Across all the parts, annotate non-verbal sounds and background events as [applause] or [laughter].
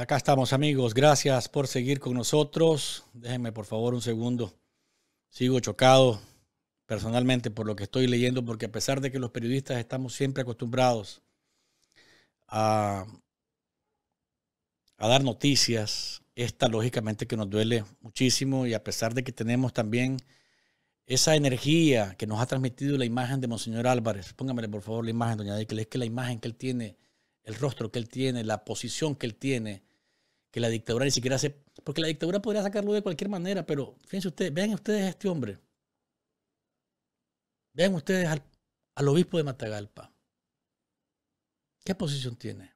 acá estamos amigos. Gracias por seguir con nosotros. Déjenme por favor un segundo. Sigo chocado personalmente por lo que estoy leyendo, porque a pesar de que los periodistas estamos siempre acostumbrados a, dar noticias, esta lógicamente que nos duele muchísimo y a pesar de que tenemos también esa energía que nos ha transmitido la imagen de Monseñor Álvarez, póngamele por favor la imagen, doña que es que la imagen que él tiene, el rostro que él tiene, la posición que él tiene, que la dictadura ni siquiera hace Porque la dictadura podría sacarlo de cualquier manera, pero fíjense ustedes, vean ustedes a este hombre. Vean ustedes al, obispo de Matagalpa. ¿Qué posición tiene?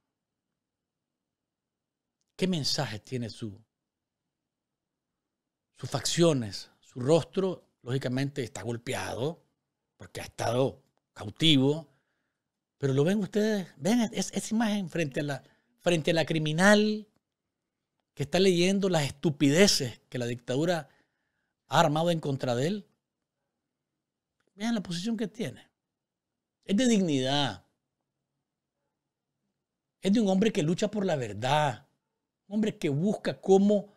¿Qué mensaje tiene su, sus facciones? Su rostro, lógicamente, está golpeado porque ha estado cautivo. Pero lo ven ustedes, vean esa imagen frente a la, frente a la criminal que está leyendo las estupideces que la dictadura ha armado en contra de él, vean la posición que tiene. Es de dignidad. Es de un hombre que lucha por la verdad. Un hombre que busca cómo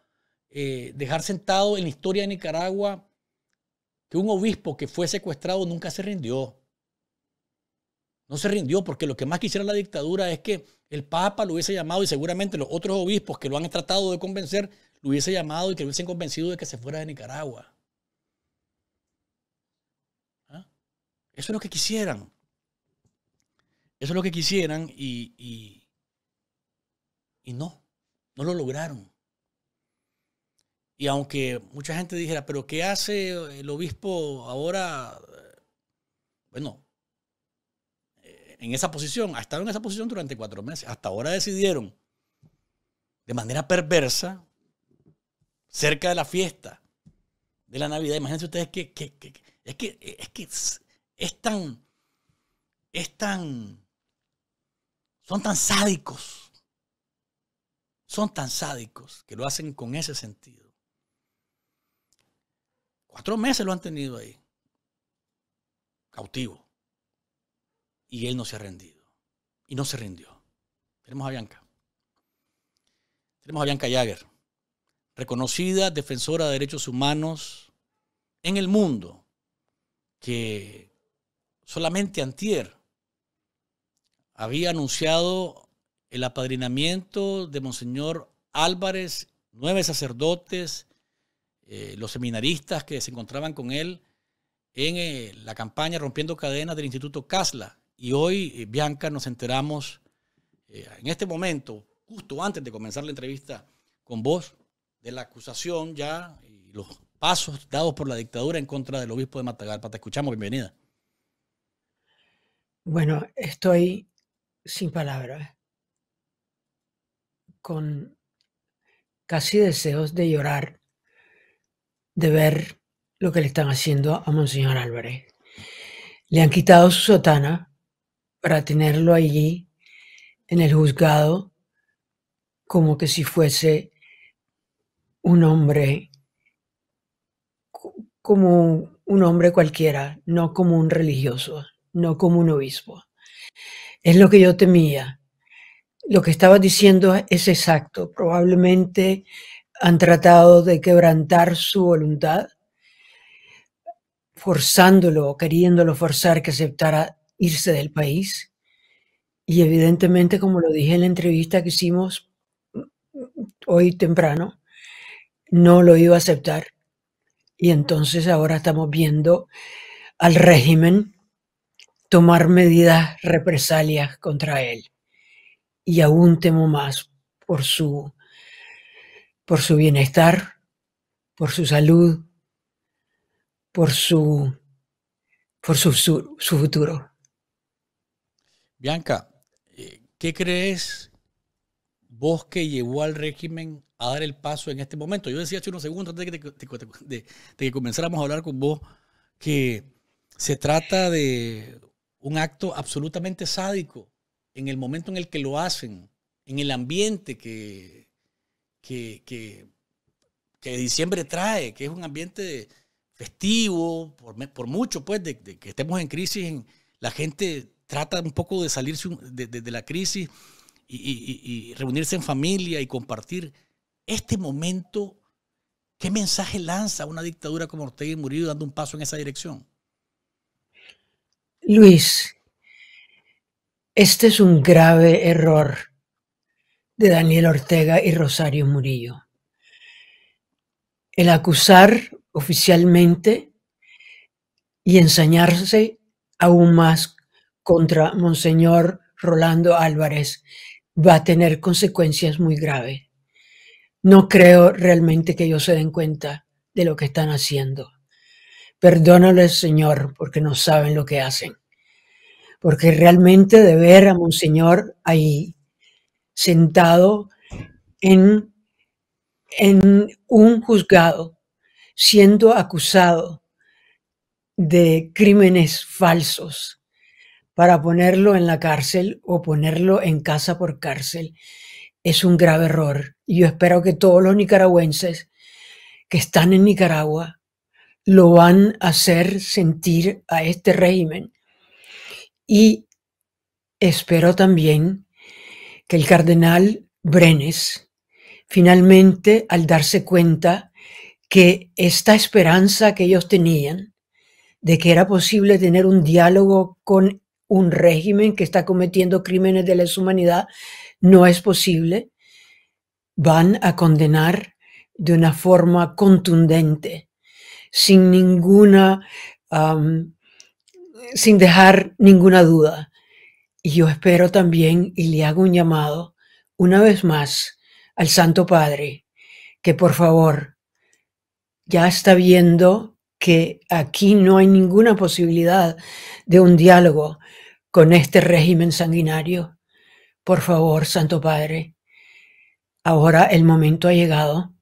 eh, dejar sentado en la historia de Nicaragua que un obispo que fue secuestrado nunca se rindió. No se rindió porque lo que más quisiera la dictadura es que el Papa lo hubiese llamado y seguramente los otros obispos que lo han tratado de convencer lo hubiese llamado y que hubiesen convencido de que se fuera de Nicaragua. ¿Ah? Eso es lo que quisieran. Eso es lo que quisieran y, y, y no, no lo lograron. Y aunque mucha gente dijera, pero ¿qué hace el obispo ahora? Bueno, en esa posición, ha estado en esa posición durante cuatro meses. Hasta ahora decidieron, de manera perversa, cerca de la fiesta de la Navidad. Imagínense ustedes que, es que, es, que es tan, es tan, son tan sádicos, son tan sádicos que lo hacen con ese sentido. Cuatro meses lo han tenido ahí, cautivo y él no se ha rendido. Y no se rindió. Tenemos a Bianca. Tenemos a Bianca Jagger, reconocida defensora de derechos humanos en el mundo, que solamente antier había anunciado el apadrinamiento de Monseñor Álvarez, nueve sacerdotes, eh, los seminaristas que se encontraban con él en eh, la campaña Rompiendo Cadenas del Instituto Casla y hoy, eh, Bianca, nos enteramos, eh, en este momento, justo antes de comenzar la entrevista con vos, de la acusación ya y los pasos dados por la dictadura en contra del obispo de Matagalpa. Te escuchamos, bienvenida. Bueno, estoy sin palabras, con casi deseos de llorar, de ver lo que le están haciendo a Monseñor Álvarez. Le han quitado su sotana, para tenerlo allí en el juzgado como que si fuese un hombre, como un hombre cualquiera, no como un religioso, no como un obispo. Es lo que yo temía. Lo que estaba diciendo es exacto. Probablemente han tratado de quebrantar su voluntad, forzándolo o queriéndolo forzar que aceptara irse del país. Y evidentemente, como lo dije en la entrevista que hicimos mm, hoy temprano, no lo iba a aceptar. Y entonces ahora estamos viendo al régimen tomar medidas represalias contra él. Y aún temo más por su, por su bienestar, por su salud, por su, por su futuro. Bianca, eh, ¿qué crees vos que llevó al régimen a dar el paso en este momento? Yo decía hace unos segundos antes de que, comenzáramos a hablar con vos que se trata de un acto absolutamente sádico en el momento en el que lo hacen, en el ambiente que, que, que, diciembre trae, que es un ambiente festivo, por, mucho, pues, de, que estemos en crisis, la gente trata un poco de salirse de, la crisis y, y, reunirse en familia y compartir. Este momento, ¿qué mensaje lanza una dictadura como Ortega y Murillo dando un paso en esa dirección? Luis, este es un grave error de Daniel Ortega y Rosario Murillo. El acusar oficialmente y ensañarse aún más contra Monseñor Rolando Álvarez va a tener consecuencias muy graves. No creo realmente que ellos se den cuenta de lo que están haciendo. Perdónales, Señor, porque no saben lo que hacen. Porque realmente de ver a Monseñor ahí, sentado en, en un juzgado, siendo acusado de crímenes falsos, para ponerlo en la cárcel o ponerlo en casa por cárcel es un grave error. Y yo espero que todos los nicaragüenses que están en Nicaragua lo van a hacer sentir a este régimen. Y espero también que el cardenal Brenes finalmente, al darse cuenta que esta esperanza que ellos tenían de que era posible tener un diálogo con un régimen que está cometiendo crímenes de lesa humanidad, no es posible, van a condenar de una forma contundente, sin ninguna, sin dejar ninguna duda. Y yo espero también y le hago un llamado una vez más al Santo Padre, que por favor ya está viendo que aquí no hay ninguna posibilidad de un diálogo, con este régimen sanguinario. Por favor, Santo Padre, ahora el momento ha llegado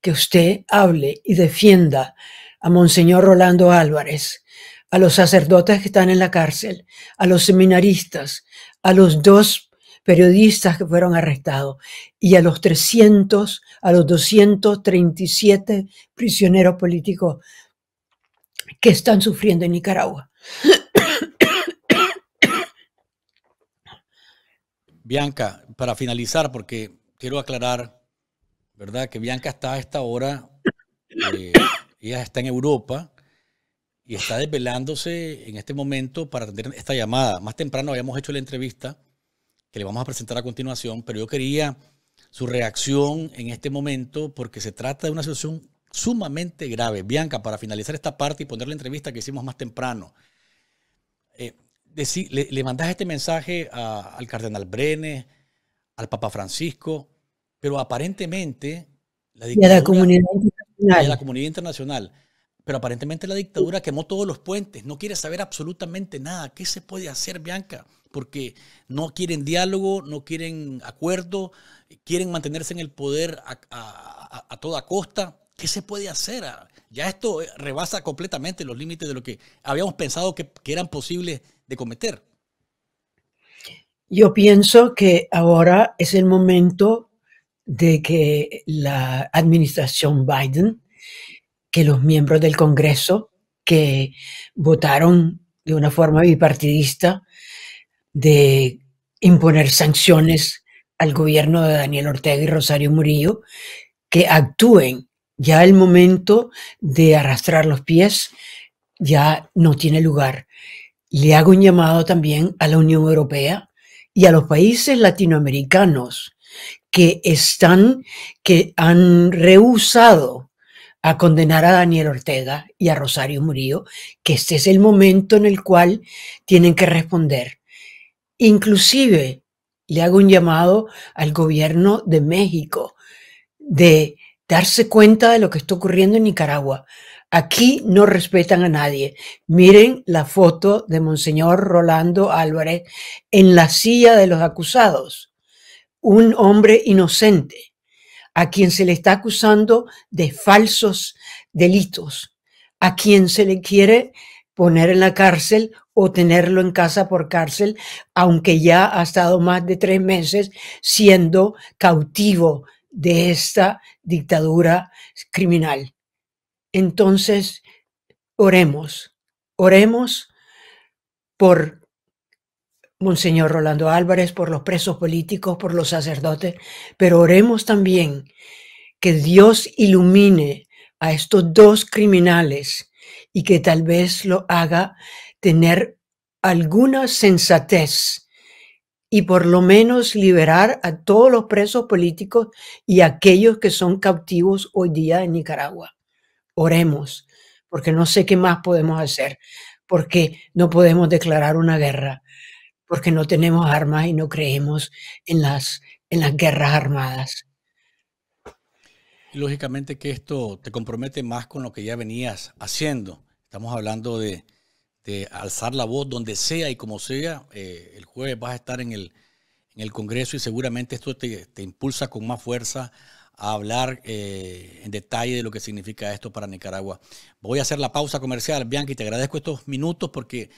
que usted hable y defienda a Monseñor Rolando Álvarez, a los sacerdotes que están en la cárcel, a los seminaristas, a los dos periodistas que fueron arrestados y a los 300, a los 237 prisioneros políticos que están sufriendo en Nicaragua. Bianca, para finalizar, porque quiero aclarar, ¿verdad? Que Bianca está a esta hora, eh, ella está en Europa y está desvelándose en este momento para atender esta llamada. Más temprano habíamos hecho la entrevista que le vamos a presentar a continuación, pero yo quería su reacción en este momento porque se trata de una situación sumamente grave. Bianca, para finalizar esta parte y poner la entrevista que hicimos más temprano, eh, le, le, este mensaje al cardenal Brenes, al Papa Francisco, pero aparentemente la dictadura, comunidad la comunidad internacional. Pero aparentemente la dictadura quemó todos los puentes, no quiere saber absolutamente nada. ¿Qué se puede hacer, Bianca? Porque no quieren diálogo, no quieren acuerdo, quieren mantenerse en el poder a toda costa. ¿Qué se puede hacer? Ah, ya esto eh, rebasa completamente los límites de lo que habíamos pensado que, eran posibles de cometer. Yo pienso que ahora es el momento de que la administración Biden, que los miembros del Congreso que votaron de una forma bipartidista de imponer sanciones al gobierno de Daniel Ortega y Rosario Murillo, que actúen ya el momento de arrastrar los pies ya no tiene lugar. Le hago un llamado también a la Unión Europea y a los países latinoamericanos que están, que han rehusado a condenar a Daniel Ortega y a Rosario Murillo, que este es el momento en el cual tienen que responder. Inclusive le hago un llamado al gobierno de México de darse cuenta de lo que está ocurriendo en Nicaragua. Aquí no respetan a nadie. Miren la foto de Monseñor Rolando Álvarez en la silla de los acusados. Un hombre inocente a quien se le está acusando de falsos delitos, a quien se le quiere poner en la cárcel o tenerlo en casa por cárcel, aunque ya ha estado más de tres meses siendo cautivo de esta dictadura criminal. Entonces, oremos, oremos por Monseñor Rolando Álvarez, por los presos políticos, por los sacerdotes, pero oremos también que Dios ilumine a estos dos criminales y que tal vez lo haga tener alguna sensatez y por lo menos liberar a todos los presos políticos y aquellos que son cautivos hoy día en Nicaragua. Oremos, porque no sé qué más podemos hacer, porque no podemos declarar una guerra, porque no tenemos armas y no creemos en las, en las guerras armadas. Lógicamente que esto te compromete más con lo que ya venías haciendo. Estamos hablando de alzar la voz donde sea y como sea. Eh, el jueves vas a estar en el, Congreso y seguramente esto te, impulsa con más fuerza a hablar eh, en detalle de lo que significa esto para Nicaragua. Voy a hacer la pausa comercial. y te agradezco estos minutos porque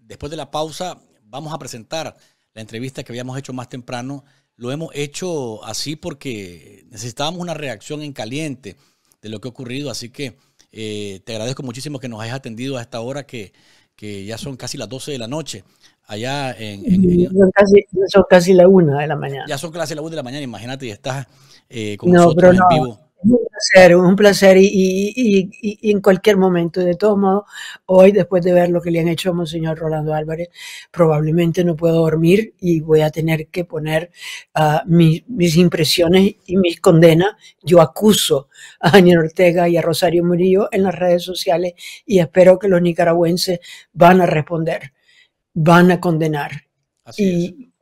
después de la pausa vamos a presentar la entrevista que habíamos hecho más temprano. Lo hemos hecho así porque necesitábamos una reacción en caliente de lo que ha ocurrido. Así que eh, te agradezco muchísimo que nos hayas atendido a esta hora que que ya son casi las 12 de la noche allá en... en, son, casi, son, casi, la 1 de la mañana. Ya son casi la 1 de la mañana, imagínate, y estás eh, con nosotros en vivo placer, un placer y, en cualquier momento. De todos modos, hoy después de ver lo que le han hecho a Monseñor Rolando Álvarez, probablemente no puedo dormir y voy a tener que poner ah, mis, impresiones y mis condenas. Yo acuso a Daniel Ortega y a Rosario Murillo en las redes sociales y espero que los nicaragüenses van a responder, van a condenar. Así es.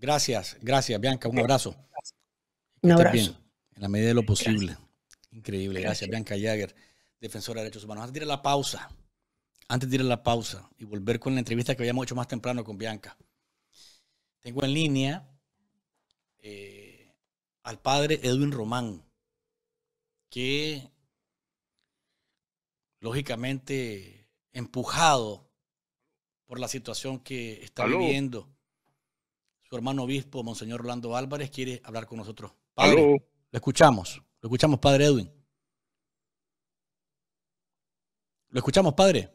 Gracias, gracias Bianca, un abrazo. Un abrazo en la medida de lo posible. Increíble, gracias, Bianca Jagger, defensora de derechos humanos. Antes de ir a la pausa, antes de ir a la pausa y volver con la entrevista que habíamos hecho más temprano con Bianca, tengo en línea eh, al padre Edwin Román, que lógicamente empujado por la situación que está viviendo, su hermano obispo, Monseñor Orlando Álvarez, quiere hablar con nosotros. Padre, lo escuchamos. Lo escuchamos, padre Edwin. ¿Lo escuchamos, padre?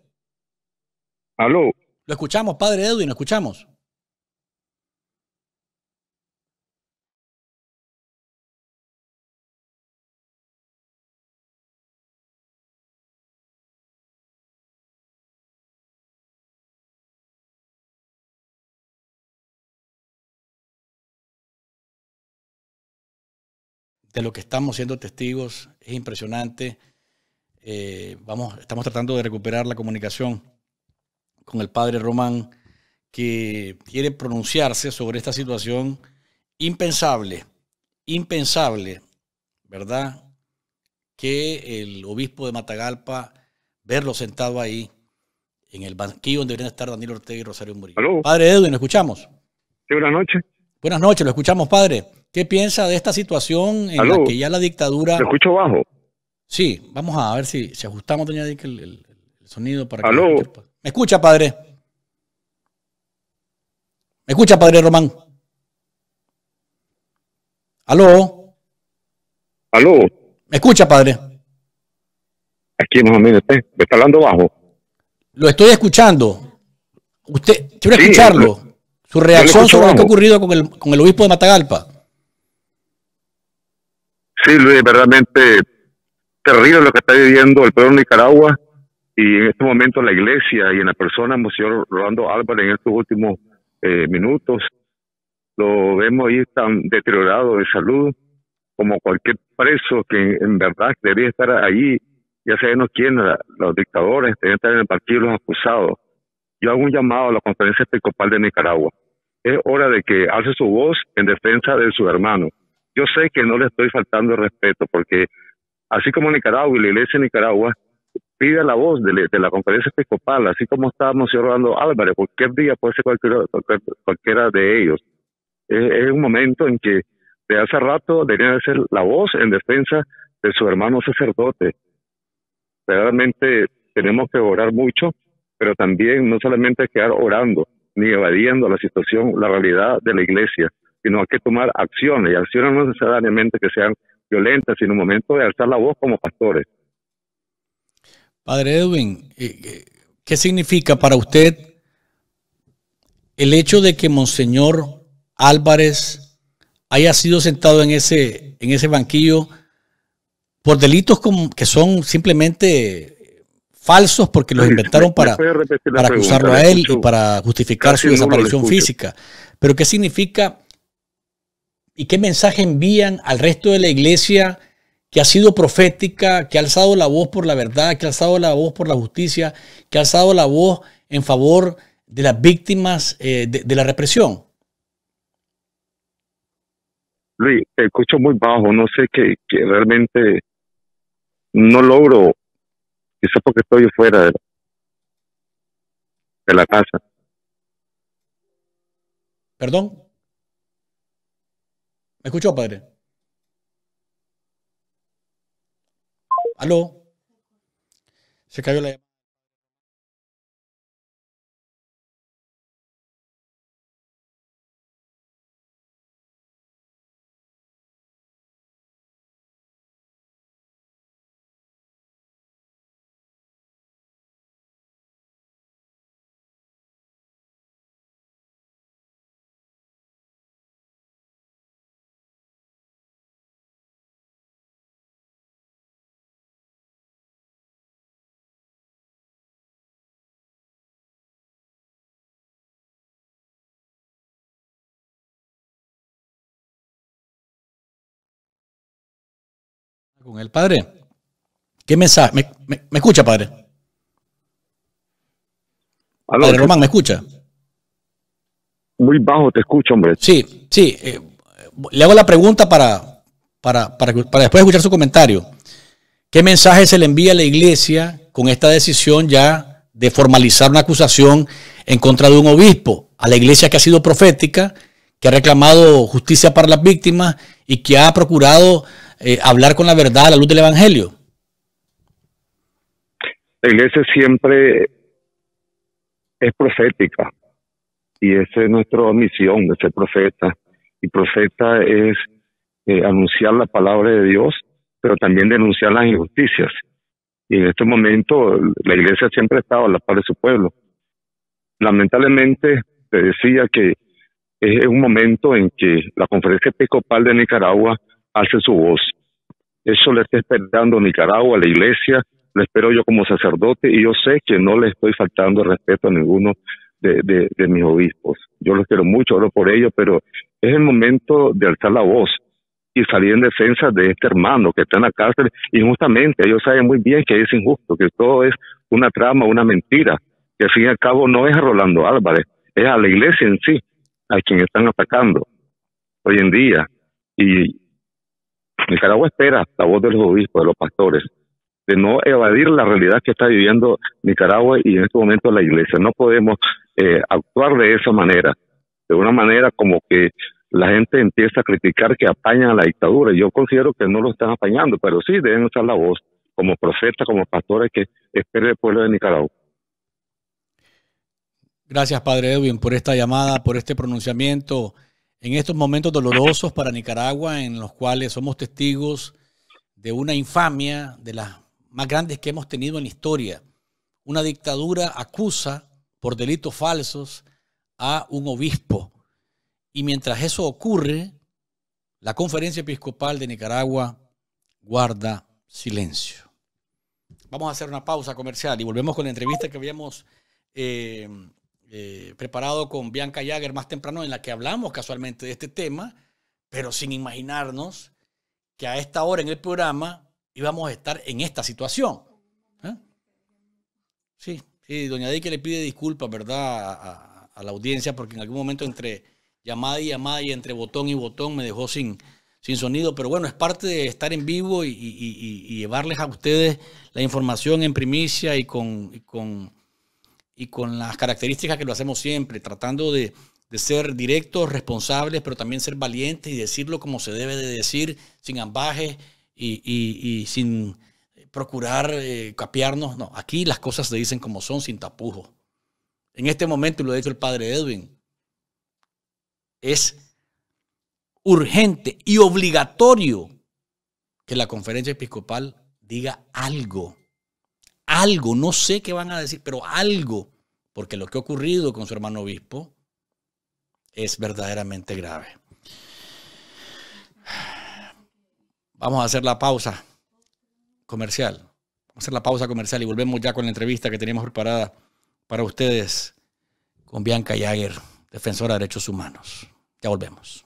¿Aló? ¿Lo escuchamos, padre Edwin? ¿Lo escuchamos? de lo que estamos siendo testigos es impresionante. Eh, vamos, estamos tratando de recuperar la comunicación con el padre Román, que quiere pronunciarse sobre esta situación impensable, impensable, ¿verdad? Que el obispo de Matagalpa, verlo sentado ahí, en el banquillo donde deberían estar Daniel Ortega y Rosario Murillo. Padre Edwin, ¿lo escuchamos? Sí, buenas noches. Buenas noches, lo escuchamos, padre. ¿Qué piensa de esta situación en la que ya la dictadura... ¿Me escucho bajo? Sí, vamos a ver si, se ajustamos, doña Dick, el, sonido para que... ¿Me escucha, padre? ¿Me escucha, padre Román? ¿Aló? ¿Aló? ¿Me escucha, padre? Aquí más o menos eh, me está hablando bajo. Lo estoy escuchando. Usted, quiero escucharlo. Su reacción sobre lo que ha ocurrido con el obispo de Matagalpa. Sí, Luis, verdaderamente terrible lo que está viviendo el pueblo de Nicaragua y en este momento la iglesia y en la persona, señor Rolando Álvarez, en estos últimos eh, minutos, lo vemos ahí tan deteriorado de salud como cualquier preso que en verdad debería estar ahí, ya sabemos quién, los dictadores, deben estar en el partido los acusados. Yo hago un llamado a la Conferencia Episcopal de Nicaragua. Es hora de que hace su voz en defensa de su hermano yo sé que no le estoy faltando respeto, porque así como Nicaragua y la iglesia de Nicaragua pide la voz de, la conferencia episcopal, así como estábamos orando Álvarez, cualquier día puede ser cualquiera, de ellos. Es, un momento en que de hace rato debería ser la voz en defensa de su hermano sacerdote. Realmente tenemos que orar mucho, pero también no solamente quedar orando, ni evadiendo la situación, la realidad de la iglesia sino hay que tomar acciones, y acciones no necesariamente que sean violentas, sino un momento de alzar la voz como pastores. Padre Edwin, eh, eh, ¿qué significa para usted el hecho de que Monseñor Álvarez haya sido sentado en ese, en ese banquillo por delitos que son simplemente falsos porque los inventaron para, para acusarlo a él y para justificar su desaparición física? Pero ¿qué significa y qué mensaje envían al resto de la iglesia que ha sido profética, que ha alzado la voz por la verdad, que ha alzado la voz por la justicia, que ha alzado la voz en favor de las víctimas eh, de, la represión? Luis, escucho muy bajo, no sé que, realmente no logro, eso porque estoy fuera de la casa. ¿Perdón? ¿Me escuchó, padre? ¿Aló? Se cayó la con el Padre, ¿qué mensaje? ¿Me, escucha, Padre? padre Román, ¿me escucha? Muy bajo te escucho, hombre. Sí, sí. Eh, le hago la pregunta para, para, para, para después escuchar su comentario. ¿Qué mensaje se le envía a la iglesia con esta decisión ya de formalizar una acusación en contra de un obispo? A la iglesia que ha sido profética, que ha reclamado justicia para las víctimas y que ha procurado eh, hablar con la verdad a la luz del Evangelio? La iglesia siempre es profética y esa es nuestra misión de ser profeta. Y profeta es eh, anunciar la palabra de Dios, pero también denunciar las injusticias. Y en este momento la iglesia siempre ha estado a la par de su pueblo. Lamentablemente, te decía que es un momento en que la conferencia episcopal de Nicaragua hace su voz. Eso le está esperando Nicaragua, la iglesia, lo espero yo como sacerdote y yo sé que no le estoy faltando respeto a ninguno de, mis obispos. Yo los quiero mucho, oro por ellos, pero es el momento de alzar la voz y salir en defensa de este hermano que está en la cárcel y justamente Ellos saben muy bien que es injusto, que todo es una trama, una mentira, que al fin y al cabo no es a Rolando Álvarez, es a la iglesia en sí a quien están atacando hoy en día. Y Nicaragua espera la voz de los obispos, de los pastores, de no evadir la realidad que está viviendo Nicaragua y en este momento la iglesia. No podemos eh, actuar de esa manera, de una manera como que la gente empieza a criticar que apañan a la dictadura. Yo considero que no lo están apañando, pero sí deben usar la voz como profeta, como pastores que espera el pueblo de Nicaragua. Gracias, Padre Edwin, por esta llamada, por este pronunciamiento en estos momentos dolorosos para Nicaragua, en los cuales somos testigos de una infamia de las más grandes que hemos tenido en la historia. Una dictadura acusa por delitos falsos a un obispo. Y mientras eso ocurre, la Conferencia Episcopal de Nicaragua guarda silencio. Vamos a hacer una pausa comercial y volvemos con la entrevista que habíamos eh, eh, preparado con Bianca Jagger más temprano, en la que hablamos casualmente de este tema, pero sin imaginarnos que a esta hora en el programa íbamos a estar en esta situación. ¿eh? Sí, sí, doña que le pide disculpas, ¿verdad?, a, la audiencia, porque en algún momento entre llamada y llamada y entre botón y botón me dejó sin, sin sonido, pero bueno, es parte de estar en vivo y, y llevarles a ustedes la información en primicia y con, con y con las características que lo hacemos siempre, tratando de, ser directos, responsables, pero también ser valientes y decirlo como se debe de decir, sin ambajes y, sin procurar capiarnos eh, capearnos. No, aquí las cosas se dicen como son, sin tapujos. En este momento, y lo ha dicho el padre Edwin, es urgente y obligatorio que la conferencia episcopal diga algo algo, no sé qué van a decir, pero algo, porque lo que ha ocurrido con su hermano obispo es verdaderamente grave. Vamos a hacer la pausa comercial. Vamos a hacer la pausa comercial y volvemos ya con la entrevista que teníamos preparada para ustedes con Bianca Jagger, defensora de derechos humanos. Ya volvemos.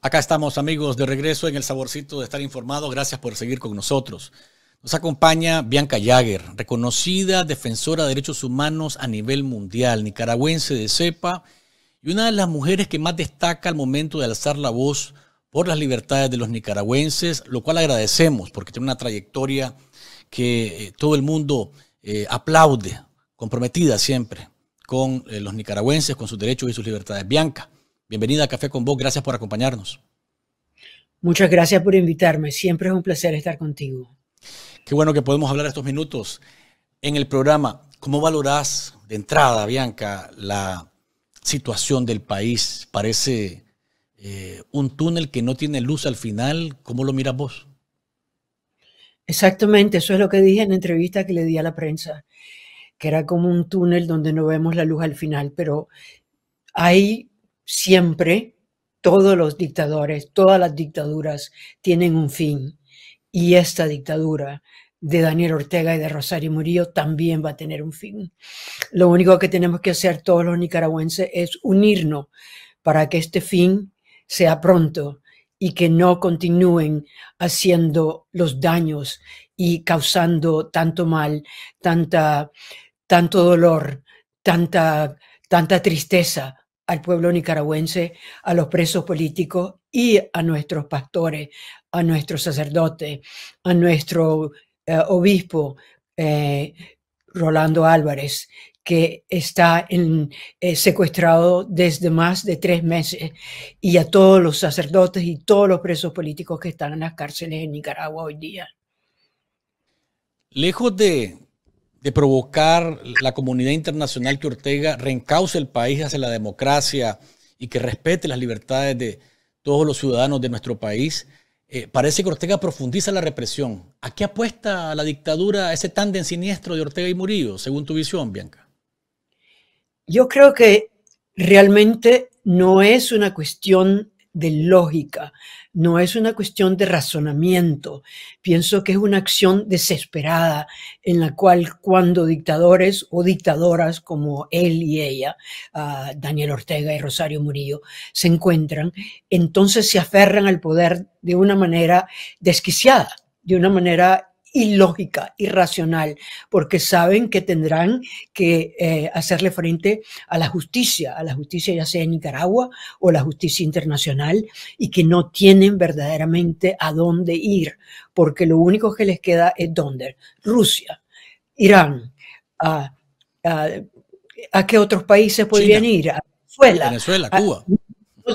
Acá estamos amigos de regreso en el saborcito de estar informado. Gracias por seguir con nosotros. Nos acompaña Bianca Jagger, reconocida defensora de derechos humanos a nivel mundial, nicaragüense de cepa y una de las mujeres que más destaca al momento de alzar la voz por las libertades de los nicaragüenses, lo cual agradecemos porque tiene una trayectoria que eh, todo el mundo eh, aplaude, comprometida siempre con eh, los nicaragüenses, con sus derechos y sus libertades. Bianca, bienvenida a Café con Vos, gracias por acompañarnos. Muchas gracias por invitarme, siempre es un placer estar contigo. Qué bueno que podemos hablar estos minutos en el programa. ¿Cómo valorás de entrada, Bianca, la situación del país? Parece un túnel que no tiene luz al final. ¿Cómo lo miras vos? Exactamente, eso es lo que dije en la entrevista que le di a la prensa, que era como un túnel donde no vemos la luz al final, pero hay siempre, todos los dictadores, todas las dictaduras tienen un fin y esta dictadura de Daniel Ortega y de Rosario Murillo también va a tener un fin. Lo único que tenemos que hacer todos los nicaragüenses es unirnos para que este fin sea pronto y que no continúen haciendo los daños y causando tanto mal, tanta, tanto dolor, tanta, tanta tristeza al pueblo nicaragüense, a los presos políticos y a nuestros pastores, a nuestros sacerdotes, a nuestro eh, obispo eh, Rolando Álvarez, que está eh, secuestrado desde más de tres meses, y a todos los sacerdotes y todos los presos políticos que están en las cárceles en Nicaragua hoy día. Lejos de, provocar la comunidad internacional que Ortega reencauce el país hacia la democracia y que respete las libertades de todos los ciudadanos de nuestro país, eh, parece que Ortega profundiza la represión. ¿A qué apuesta la dictadura, ese tándem siniestro de Ortega y Murillo, según tu visión, Bianca? Yo creo que realmente no es una cuestión de lógica, no es una cuestión de razonamiento. Pienso que es una acción desesperada en la cual cuando dictadores o dictadoras como él y ella, ah, Daniel Ortega y Rosario Murillo, se encuentran, entonces se aferran al poder de una manera desquiciada, de una manera ilógica, irracional, porque saben que tendrán que eh, hacerle frente a la justicia, a la justicia ya sea en Nicaragua o la justicia internacional, y que no tienen verdaderamente a dónde ir, porque lo único que les queda es dónde, Rusia, Irán, a, ah, ah, a, qué otros países podrían ir, a Venezuela, Venezuela ah, Cuba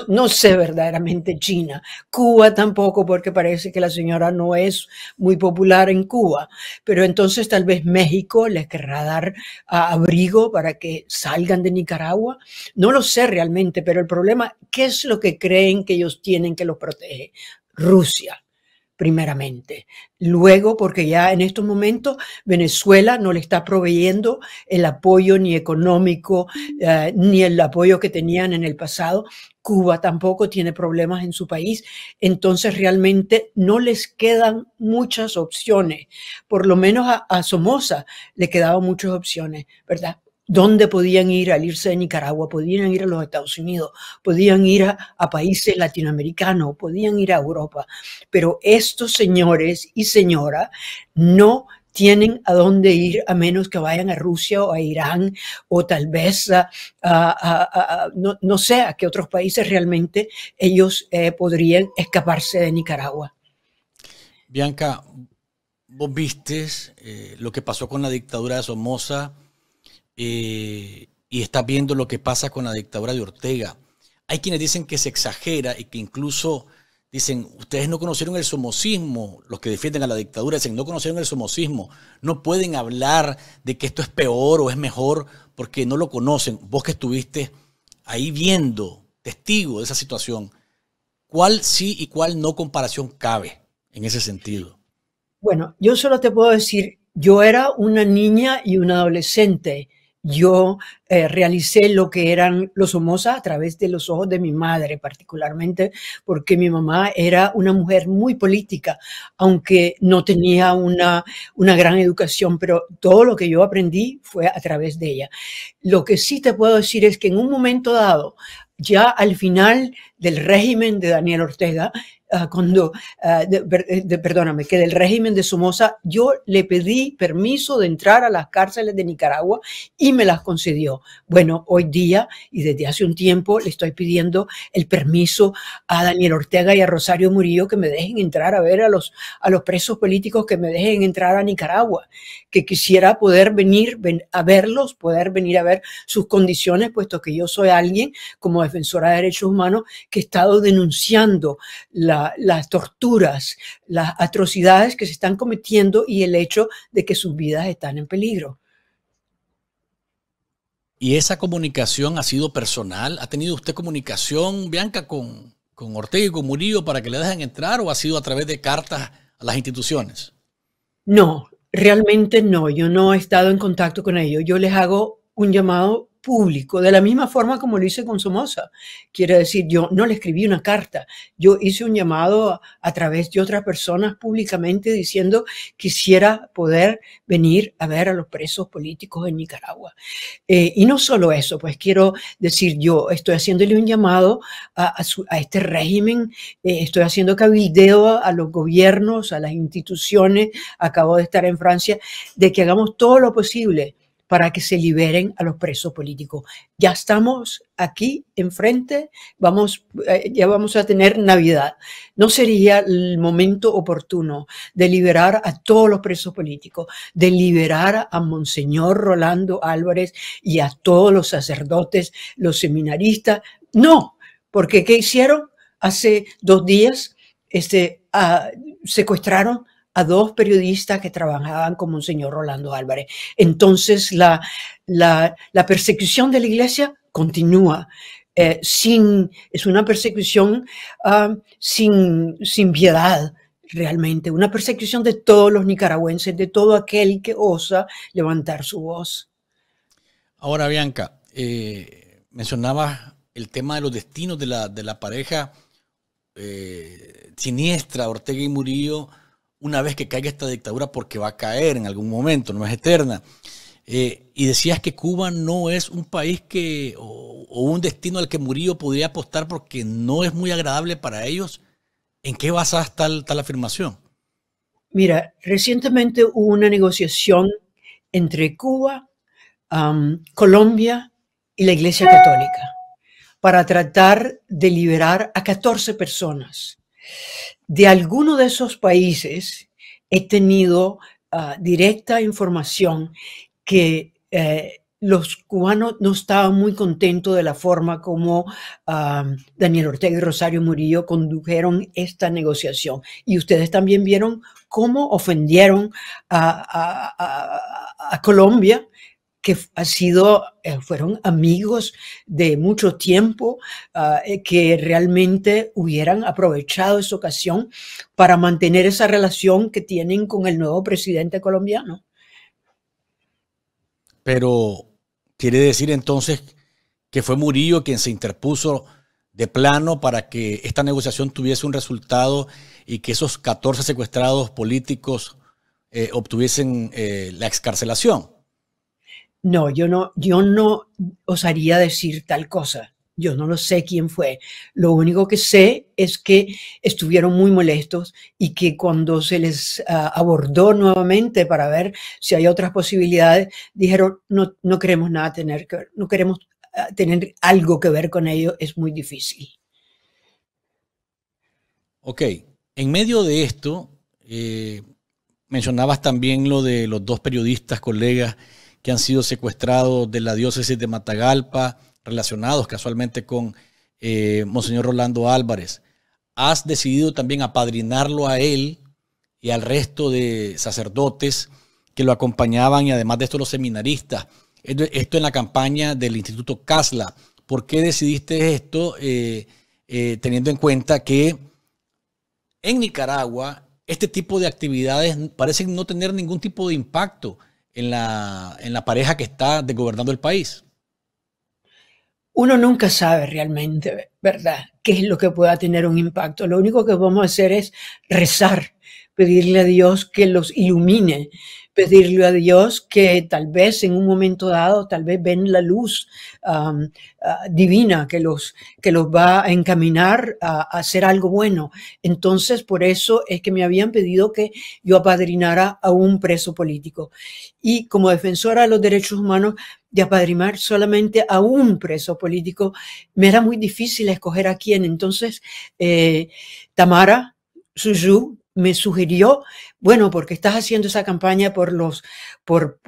no sé verdaderamente China, Cuba tampoco, porque parece que la señora no es muy popular en Cuba, pero entonces tal vez México les querrá dar ah, abrigo para que salgan de Nicaragua. No lo sé realmente, pero el problema, ¿qué es lo que creen que ellos tienen que los protege? Rusia primeramente. Luego, porque ya en estos momentos Venezuela no le está proveyendo el apoyo ni económico, eh, ni el apoyo que tenían en el pasado. Cuba tampoco tiene problemas en su país. Entonces, realmente no les quedan muchas opciones. Por lo menos a, a Somoza le quedaban muchas opciones, ¿verdad? dónde podían ir al irse de Nicaragua, podían ir a los Estados Unidos, podían ir a, países latinoamericanos, podían ir a Europa, pero estos señores y señoras no tienen a dónde ir a menos que vayan a Rusia o a Irán o tal vez a, no, sé a qué otros países realmente ellos eh, podrían escaparse de Nicaragua. Bianca, vos viste eh, lo que pasó con la dictadura de Somoza, eh, y está viendo lo que pasa con la dictadura de Ortega. Hay quienes dicen que se exagera y que incluso dicen, ustedes no conocieron el somocismo, los que defienden a la dictadura dicen, no conocieron el somocismo, no pueden hablar de que esto es peor o es mejor porque no lo conocen. Vos que estuviste ahí viendo, testigo de esa situación, ¿cuál sí y cuál no comparación cabe en ese sentido? Bueno, yo solo te puedo decir, yo era una niña y una adolescente yo eh, realicé lo que eran los Somoza a través de los ojos de mi madre, particularmente porque mi mamá era una mujer muy política, aunque no tenía una, una gran educación, pero todo lo que yo aprendí fue a través de ella. Lo que sí te puedo decir es que en un momento dado, ya al final del régimen de Daniel Ortega, Ah, cuando, ah, eh, perdóname, que del régimen de Somoza, yo le pedí permiso de entrar a las cárceles de Nicaragua y me las concedió. Bueno, hoy día y desde hace un tiempo le estoy pidiendo el permiso a Daniel Ortega y a Rosario Murillo que me dejen entrar a ver a los, a los presos políticos, que me dejen entrar a Nicaragua, que quisiera poder venir a verlos, poder venir a ver sus condiciones, puesto que yo soy alguien como defensora de derechos humanos que he estado denunciando la las torturas, las atrocidades que se están cometiendo y el hecho de que sus vidas están en peligro. ¿Y esa comunicación ha sido personal? ¿Ha tenido usted comunicación, Bianca, con, con Ortega y con Murillo para que le dejen entrar o ha sido a través de cartas a las instituciones? No, realmente no. Yo no he estado en contacto con ellos. Yo les hago un llamado público, de la misma forma como lo hice con Somoza. Quiere decir, yo no le escribí una carta, yo hice un llamado a, través de otras personas públicamente diciendo quisiera poder venir a ver a los presos políticos en Nicaragua. Eh, y no solo eso, pues quiero decir, yo estoy haciéndole un llamado a, este régimen, eh, estoy haciendo cabildeo a, los gobiernos, a las instituciones, acabo de estar en Francia, de que hagamos todo lo posible para que se liberen a los presos políticos. Ya estamos aquí enfrente, vamos, eh, ya vamos a tener Navidad. ¿No sería el momento oportuno de liberar a todos los presos políticos, de liberar a Monseñor Rolando Álvarez y a todos los sacerdotes, los seminaristas? No, porque ¿qué hicieron? Hace dos días este, ah, secuestraron a dos periodistas que trabajaban como un señor Rolando Álvarez. Entonces, la, la, persecución de la iglesia continúa. Eh, sin, es una persecución ah, sin, sin piedad, realmente, una persecución de todos los nicaragüenses, de todo aquel que osa levantar su voz. Ahora, Bianca, eh, mencionabas el tema de los destinos de la, de la pareja eh, siniestra Ortega y Murillo una vez que caiga esta dictadura porque va a caer en algún momento, no es eterna. Eh, y decías que Cuba no es un país que, o, un destino al que Murillo podría apostar porque no es muy agradable para ellos. ¿En qué basas tal, tal afirmación? Mira, recientemente hubo una negociación entre Cuba, Colombia y la Iglesia Católica para tratar de liberar a 14 personas de alguno de esos países he tenido ah, directa información que eh, los cubanos no estaban muy contentos de la forma como ah, Daniel Ortega y Rosario Murillo condujeron esta negociación. Y ustedes también vieron cómo ofendieron a Colombia que ha sido, eh, fueron amigos de mucho tiempo, ah, eh, que realmente hubieran aprovechado esa ocasión para mantener esa relación que tienen con el nuevo presidente colombiano. Pero quiere decir entonces que fue Murillo quien se interpuso de plano para que esta negociación tuviese un resultado y que esos 14 secuestrados políticos eh, obtuviesen la excarcelación. No, yo no, yo no osaría decir tal cosa. Yo no lo sé quién fue. Lo único que sé es que estuvieron muy molestos y que cuando se les ah, abordó nuevamente para ver si hay otras posibilidades, dijeron, no, no queremos nada tener que no queremos ah, tener algo que ver con ello, es muy difícil. Ok, en medio de esto, eh, mencionabas también lo de los dos periodistas, colegas que han sido secuestrados de la diócesis de Matagalpa, relacionados casualmente con eh, Monseñor Rolando Álvarez. Has decidido también apadrinarlo a él y al resto de sacerdotes que lo acompañaban y además de esto los seminaristas. Esto en la campaña del Instituto CASLA. ¿Por qué decidiste esto eh, eh, teniendo en cuenta que en Nicaragua este tipo de actividades parecen no tener ningún tipo de impacto? en la, pareja que está gobernando el país? Uno nunca sabe realmente, ¿verdad?, qué es lo que pueda tener un impacto. Lo único que vamos a hacer es rezar, pedirle a Dios que los ilumine, pedirle a Dios que tal vez en un momento dado, tal vez ven la luz um, ah, divina que los, que los va a encaminar a, hacer algo bueno. Entonces, por eso es que me habían pedido que yo apadrinara a un preso político. Y como defensora de los derechos humanos, de apadrinar solamente a un preso político, me era muy difícil escoger a quién. Entonces, eh, Tamara Suyu me sugirió bueno, porque estás haciendo esa campaña por los, por,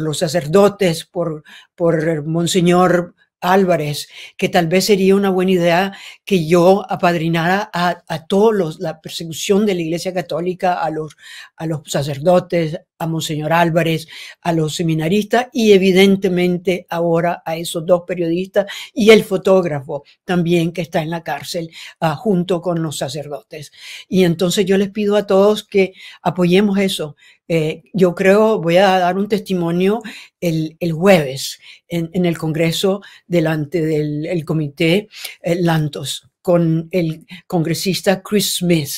los sacerdotes, por, por Monseñor Álvarez, que tal vez sería una buena idea que yo apadrinara a, a todos los, la persecución de la Iglesia Católica, a los, a los sacerdotes, a Monseñor Álvarez, a los seminaristas y evidentemente ahora a esos dos periodistas y el fotógrafo también que está en la cárcel ah, junto con los sacerdotes. Y entonces yo les pido a todos que apoyemos eso. Eh, yo creo, voy a dar un testimonio el, jueves en, el Congreso delante del comité eh, Lantos con el congresista Chris Smith,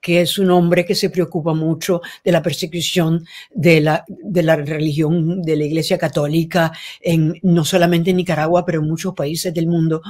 que es un hombre que se preocupa mucho de la persecución de la, de la religión de la Iglesia Católica en no solamente en Nicaragua, pero en muchos países del mundo.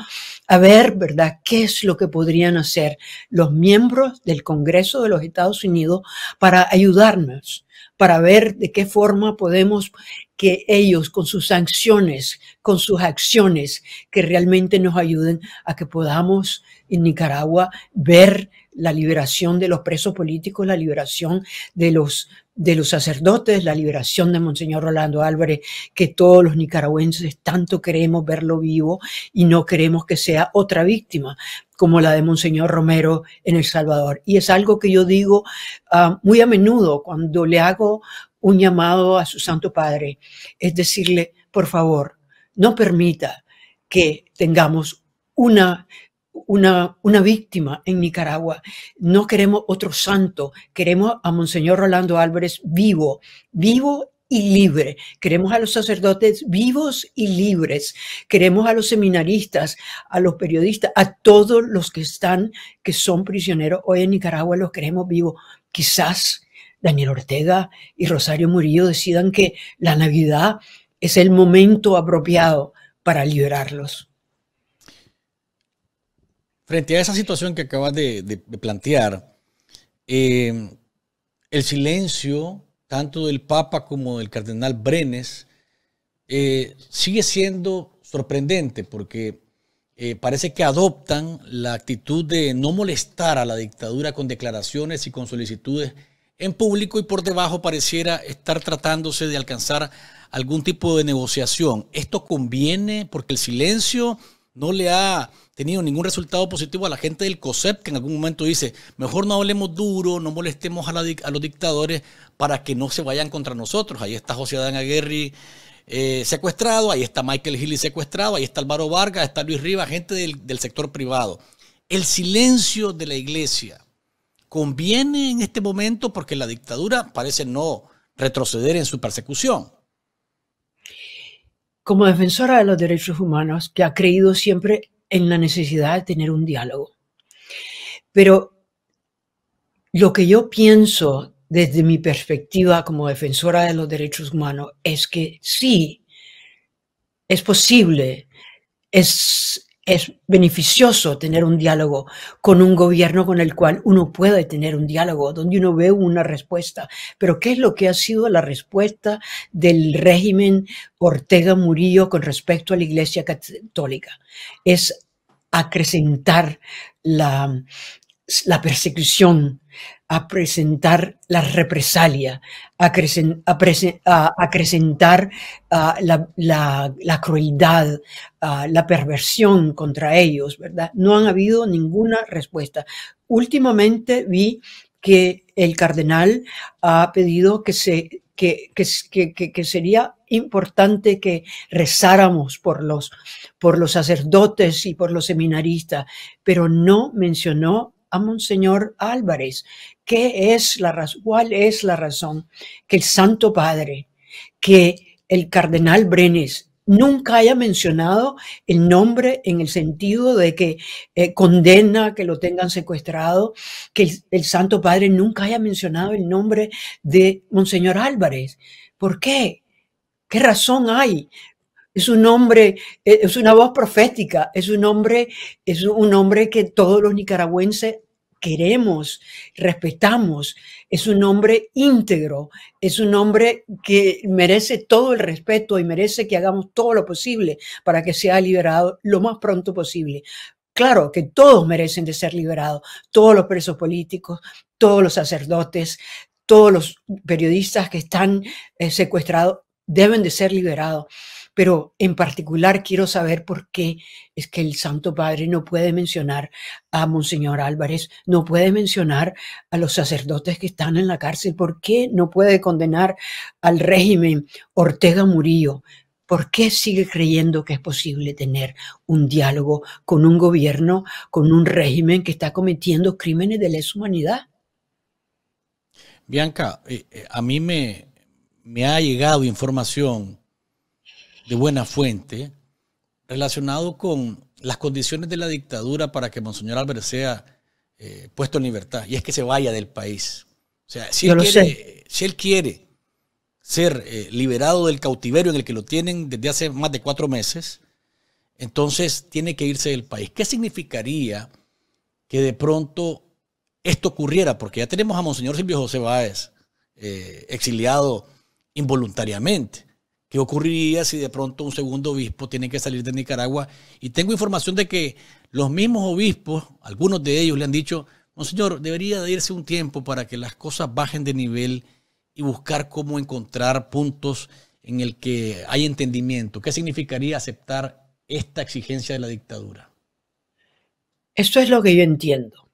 A ver, ¿verdad? ¿Qué es lo que podrían hacer los miembros del Congreso de los Estados Unidos para ayudarnos para ver de qué forma podemos que ellos con sus sanciones, con sus acciones, que realmente nos ayuden a que podamos en Nicaragua ver la liberación de los presos políticos, la liberación de los de los sacerdotes, la liberación de Monseñor Rolando Álvarez, que todos los nicaragüenses tanto queremos verlo vivo y no queremos que sea otra víctima, como la de Monseñor Romero en El Salvador. Y es algo que yo digo ah, muy a menudo cuando le hago un llamado a su Santo Padre, es decirle, por favor, no permita que tengamos una una, una, víctima en Nicaragua. No queremos otro santo, queremos a Monseñor Rolando Álvarez vivo, vivo y libre. Queremos a los sacerdotes vivos y libres. Queremos a los seminaristas, a los periodistas, a todos los que están, que son prisioneros hoy en Nicaragua, los queremos vivos. Quizás Daniel Ortega y Rosario Murillo decidan que la Navidad es el momento apropiado para liberarlos. Frente a esa situación que acabas de, plantear, eh, el silencio tanto del Papa como del Cardenal Brenes, eh, sigue siendo sorprendente porque eh, parece que adoptan la actitud de no molestar a la dictadura con declaraciones y con solicitudes en público y por debajo pareciera estar tratándose de alcanzar algún tipo de negociación. ¿Esto conviene porque el silencio no le ha tenido ningún resultado positivo a la gente del COSEP, que en algún momento dice, mejor no hablemos duro, no molestemos a, los dictadores para que no se vayan contra nosotros. Ahí está José Adán Aguirre eh, secuestrado, ahí está Michael Hilly secuestrado, ahí está Álvaro Vargas, está Luis Rivas, gente del, del sector privado. El silencio de la iglesia conviene en este momento porque la dictadura parece no retroceder en su persecución como defensora de los derechos humanos, que ha creído siempre en la necesidad de tener un diálogo. Pero lo que yo pienso desde mi perspectiva como defensora de los derechos humanos es que sí, es posible, es, es beneficioso tener un diálogo con un gobierno con el cual uno puede tener un diálogo, donde uno ve una respuesta. Pero ¿qué es lo que ha sido la respuesta del régimen Ortega Murillo con respecto a la Iglesia Católica? Es acrecentar la, la persecución, presentar la represalia, acrecentar la, la, la, crueldad, la perversión contra ellos, ¿verdad? No han habido ninguna respuesta. Últimamente vi que el cardenal ha pedido que se que, que sería importante que rezáramos por los por los sacerdotes y por los seminaristas, pero no mencionó a Monseñor Álvarez. ¿Qué es la ¿Cuál es la razón que el Santo Padre, que el Cardenal Brenes nunca haya mencionado el nombre en el sentido de que eh, condena que lo tengan secuestrado, que el, el Santo Padre nunca haya mencionado el nombre de Monseñor Álvarez? ¿Por qué? ¿Qué razón hay es un hombre, e, es una voz profética, es un hombre, es un hombre que todos los nicaragüenses queremos, respetamos, es un hombre íntegro, es un hombre que merece todo el respeto y merece que hagamos todo lo posible para que sea liberado lo más pronto posible. Claro que todos merecen de ser liberados, todos los presos políticos, todos los sacerdotes, todos los periodistas que están eh, secuestrados deben de ser liberados pero en particular quiero saber por qué es que el Santo Padre no puede mencionar a Monseñor Álvarez, no puede mencionar a los sacerdotes que están en la cárcel, por qué no puede condenar al régimen Ortega Murillo. ¿Por qué sigue creyendo que es posible tener un diálogo con un gobierno, con un régimen que está cometiendo crímenes de lesa humanidad? Bianca, eh, eh, a mí me, me ha llegado información de Buena Fuente, relacionado con las condiciones de la dictadura para que Monseñor Álvarez sea eh, puesto en libertad, y es que se vaya del país. O sea, si, él quiere, si él quiere, ser eh, liberado del cautiverio en el que lo tienen desde hace más de cuatro meses, entonces tiene que irse del país. ¿Qué significaría que de pronto esto ocurriera? Porque ya tenemos a Monseñor Silvio José Báez eh, exiliado involuntariamente. ¿Qué ocurriría si de pronto un segundo obispo tiene que salir de Nicaragua? Y tengo información de que los mismos obispos, algunos de ellos le han dicho, Monseñor, debería de irse un tiempo para que las cosas bajen de nivel y buscar cómo encontrar puntos en el que hay entendimiento. ¿Qué significaría aceptar esta exigencia de la dictadura? Eso es lo que yo entiendo.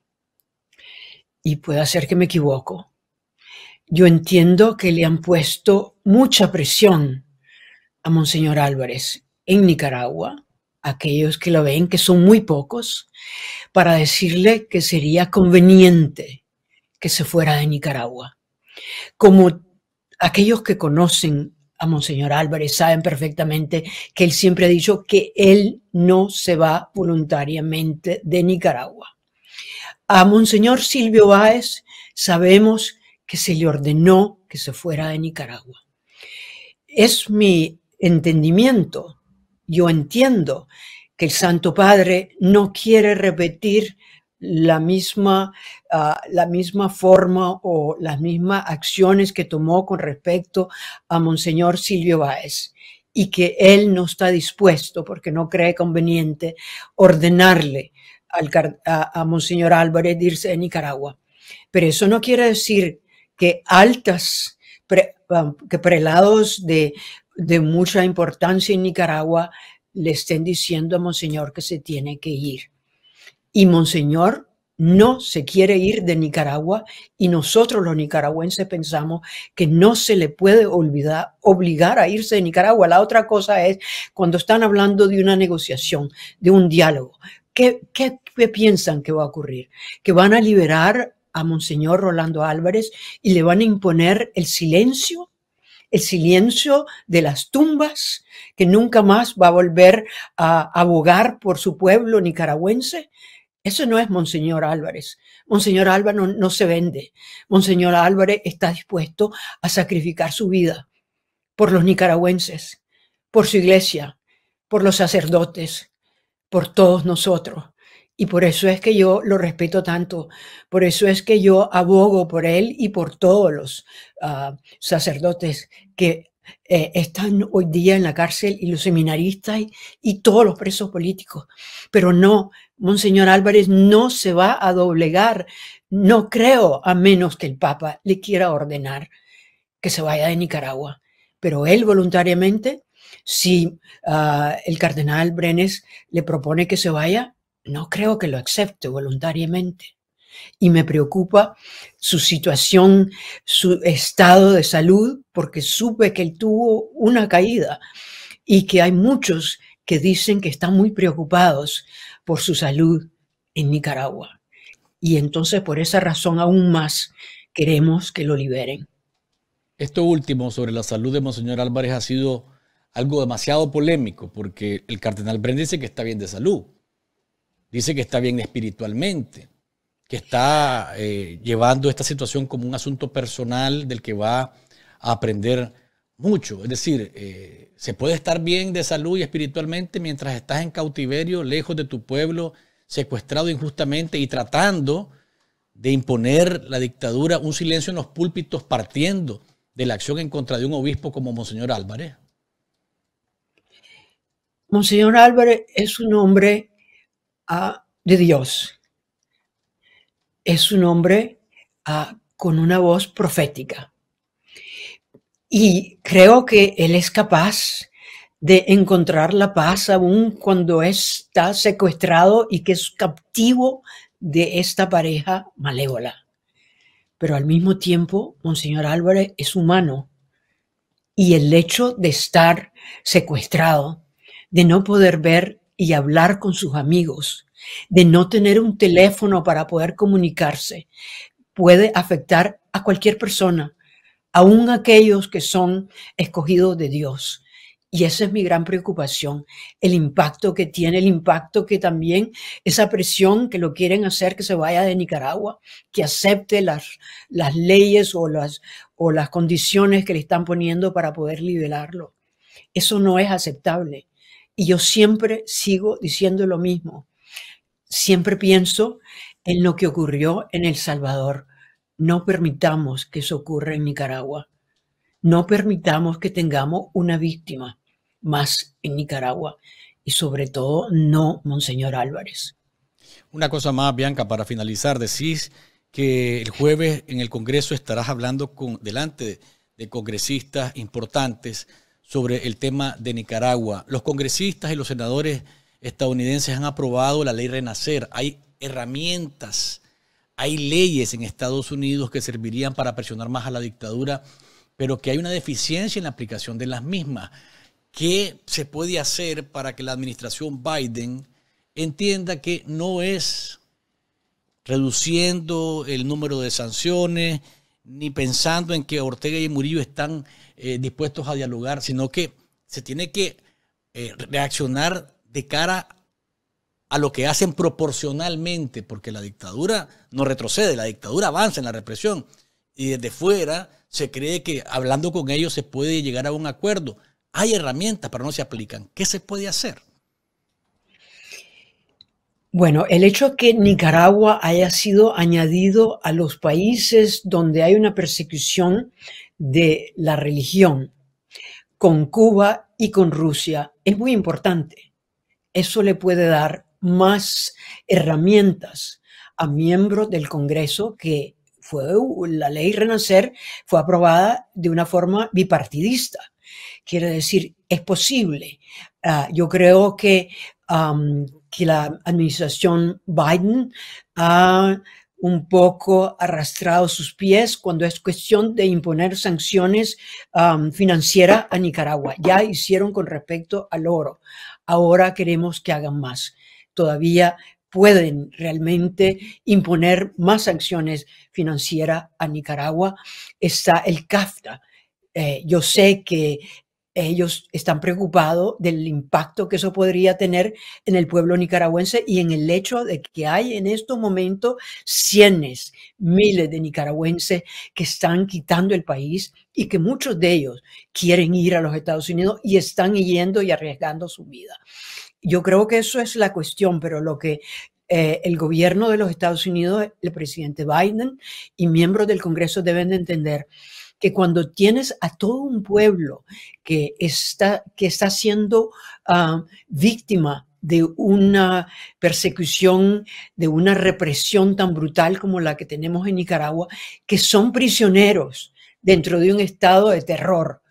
Y puede ser que me equivoco. Yo entiendo que le han puesto mucha presión a Monseñor Álvarez en Nicaragua, aquellos que lo ven, que son muy pocos, para decirle que sería conveniente que se fuera de Nicaragua. Como aquellos que conocen a Monseñor Álvarez saben perfectamente que él siempre ha dicho que él no se va voluntariamente de Nicaragua. A Monseñor Silvio Báez sabemos que se le ordenó que se fuera de Nicaragua. Es mi entendimiento. Yo entiendo que el Santo Padre no quiere repetir la misma, ah, la misma forma o las mismas acciones que tomó con respecto a Monseñor Silvio Báez y que él no está dispuesto porque no cree conveniente ordenarle al, a, Monseñor Álvarez irse a Nicaragua. Pero eso no quiere decir que altas, ah, que prelados de de mucha importancia en Nicaragua le estén diciendo a Monseñor que se tiene que ir. Y Monseñor no se quiere ir de Nicaragua y nosotros los nicaragüenses pensamos que no se le puede obligar a irse de Nicaragua. La otra cosa es cuando están hablando de una negociación, de un diálogo, ¿qué, qué, qué piensan que va a ocurrir? ¿Que van a liberar a Monseñor Rolando Álvarez y le van a imponer el silencio? el silencio de las tumbas, que nunca más va a volver a abogar por su pueblo nicaragüense. Eso no es Monseñor Álvarez. Monseñor Álvarez no, no se vende. Monseñor Álvarez está dispuesto a sacrificar su vida por los nicaragüenses, por su iglesia, por los sacerdotes, por todos nosotros. Y por eso es que yo lo respeto tanto, por eso es que yo abogo por él y por todos los ah, sacerdotes que eh, están hoy día en la cárcel y los seminaristas y, todos los presos políticos. Pero no, Monseñor Álvarez no se va a doblegar, no creo, a menos que el Papa le quiera ordenar que se vaya de Nicaragua. Pero él voluntariamente, si ah, el cardenal Brenes le propone que se vaya, no creo que lo acepte voluntariamente. Y me preocupa su situación, su estado de salud, porque supe que él tuvo una caída y que hay muchos que dicen que están muy preocupados por su salud en Nicaragua. Y entonces por esa razón aún más queremos que lo liberen. Esto último sobre la salud de Monseñor Álvarez ha sido algo demasiado polémico, porque el cardenal Prende dice que está bien de salud dice que está bien espiritualmente, que está eh, llevando esta situación como un asunto personal del que va a aprender mucho. Es decir, eh, se puede estar bien de salud y espiritualmente mientras estás en cautiverio, lejos de tu pueblo, secuestrado injustamente y tratando de imponer la dictadura, un silencio en los púlpitos partiendo de la acción en contra de un obispo como Monseñor Álvarez. Monseñor Álvarez es un hombre de Dios. Es un hombre con una voz profética. Y creo que él es capaz de encontrar la paz aún cuando está secuestrado y que es captivo de esta pareja malévola. Pero al mismo tiempo, Monseñor Álvarez es humano y el hecho de estar secuestrado, de no poder ver y hablar con sus amigos, de no tener un teléfono para poder comunicarse, puede afectar a cualquier persona, aún aquellos que son escogidos de Dios. Y esa es mi gran preocupación, el impacto que tiene, el impacto que también esa presión que lo quieren hacer que se vaya de Nicaragua, que acepte las, las leyes o las, o las condiciones que le están poniendo para poder liberarlo. Eso no es aceptable. Y yo siempre sigo diciendo lo mismo. Siempre pienso en lo que ocurrió en El Salvador. No permitamos que eso ocurra en Nicaragua. No permitamos que tengamos una víctima más en Nicaragua. Y sobre todo, no, Monseñor Álvarez. Una cosa más, Bianca, para finalizar, decís que el jueves en el Congreso estarás hablando con, delante de congresistas importantes sobre el tema de Nicaragua. Los congresistas y los senadores estadounidenses han aprobado la ley Renacer. Hay herramientas, hay leyes en Estados Unidos que servirían para presionar más a la dictadura, pero que hay una deficiencia en la aplicación de las mismas. ¿Qué se puede hacer para que la administración Biden entienda que no es reduciendo el número de sanciones, ni pensando en que Ortega y Murillo están eh, dispuestos a dialogar, sino que se tiene que eh, reaccionar de cara a lo que hacen proporcionalmente, porque la dictadura no retrocede, la dictadura avanza en la represión. Y desde fuera se cree que hablando con ellos se puede llegar a un acuerdo. Hay herramientas, pero no se aplican. ¿Qué se puede hacer? Bueno, el hecho que Nicaragua haya sido añadido a los países donde hay una persecución de la religión con Cuba y con Rusia es muy importante. Eso le puede dar más herramientas a miembros del Congreso que fue la ley Renacer fue aprobada de una forma bipartidista. Quiere decir, es posible. Ah, yo creo que la administración Biden ha un poco arrastrado sus pies cuando es cuestión de imponer sanciones um, financieras a Nicaragua. Ya hicieron con respecto al oro. Ahora queremos que hagan más. Todavía pueden realmente imponer más sanciones financieras a Nicaragua. Está el CAFTA. Eh, yo sé que ellos están preocupados del impacto que eso podría tener en el pueblo nicaragüense y en el hecho de que hay en estos momentos cientos, miles de nicaragüenses que están quitando el país y que muchos de ellos quieren ir a los Estados Unidos y están yendo y arriesgando su vida. Yo creo que eso es la cuestión, pero lo que eh, el gobierno de los Estados Unidos, el presidente Biden y miembros del Congreso deben de entender que cuando tienes a todo un pueblo que está, que está siendo ah, víctima de una persecución, de una represión tan brutal como la que tenemos en Nicaragua, que son prisioneros dentro de un estado de terror,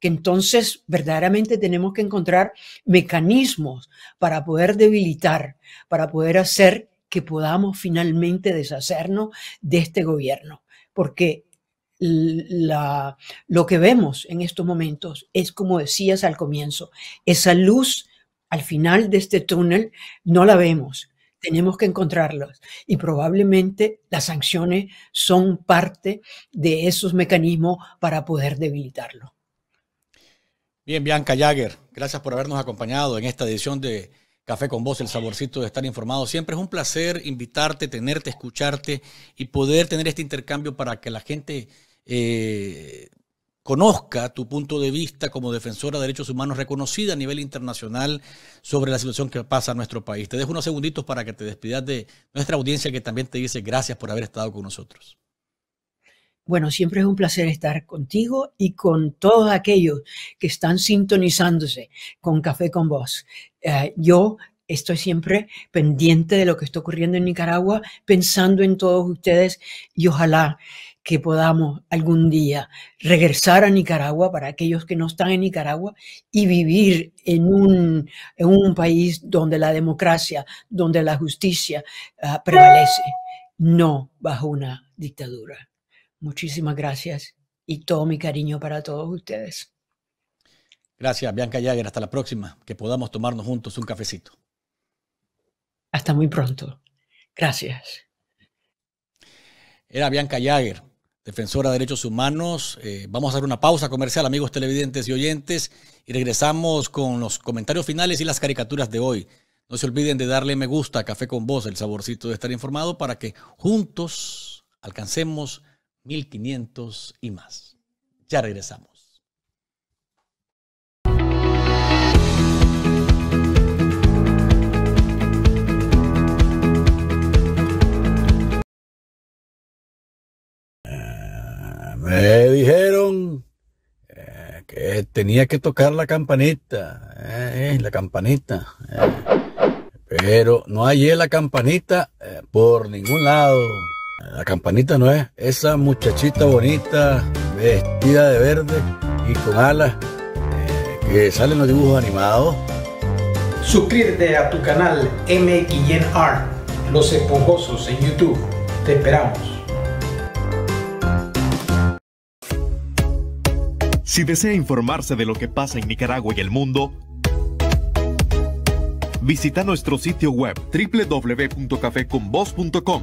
que entonces verdaderamente tenemos que encontrar mecanismos para poder debilitar, para poder hacer que podamos finalmente deshacernos de este gobierno, porque la, lo que vemos en estos momentos es, como decías al comienzo, esa luz al final de este túnel no la vemos, tenemos que encontrarla Y probablemente las sanciones son parte de esos mecanismos para poder debilitarlo. Bien, Bianca Jagger, gracias por habernos acompañado en esta edición de Café con vos, el saborcito de estar informado. Siempre es un placer invitarte, tenerte, escucharte y poder tener este intercambio para que la gente eh, conozca tu punto de vista como defensora de derechos humanos reconocida a nivel internacional sobre la situación que pasa en nuestro país. Te dejo unos segunditos para que te despidas de nuestra audiencia que también te dice gracias por haber estado con nosotros. Bueno, siempre es un placer estar contigo y con todos aquellos que están sintonizándose con Café con Vos. Eh, yo estoy siempre pendiente de lo que está ocurriendo en Nicaragua, pensando en todos ustedes y ojalá que podamos algún día regresar a Nicaragua para aquellos que no están en Nicaragua y vivir en un, en un país donde la democracia, donde la justicia eh, prevalece, no bajo una dictadura. Muchísimas gracias y todo mi cariño para todos ustedes. Gracias, Bianca Jagger. Hasta la próxima. Que podamos tomarnos juntos un cafecito. Hasta muy pronto. Gracias. Era Bianca Jagger, defensora de derechos humanos. Eh, vamos a hacer una pausa comercial, amigos televidentes y oyentes, y regresamos con los comentarios finales y las caricaturas de hoy. No se olviden de darle me gusta a Café con Voz, el saborcito de estar informado, para que juntos alcancemos 1500 y más. Ya regresamos. Eh, me dijeron eh, que tenía que tocar la campanita, eh, eh la campanita. pero no hallé la campanita por ningún lado. La campanita no es esa muchachita bonita, vestida de verde y con alas, eh, que salen los dibujos animados. Suscríbete a tu canal art Los Esponjosos en YouTube. Te esperamos. Si desea informarse de lo que pasa en Nicaragua y el mundo, visita nuestro sitio web www.cafeconvoz.com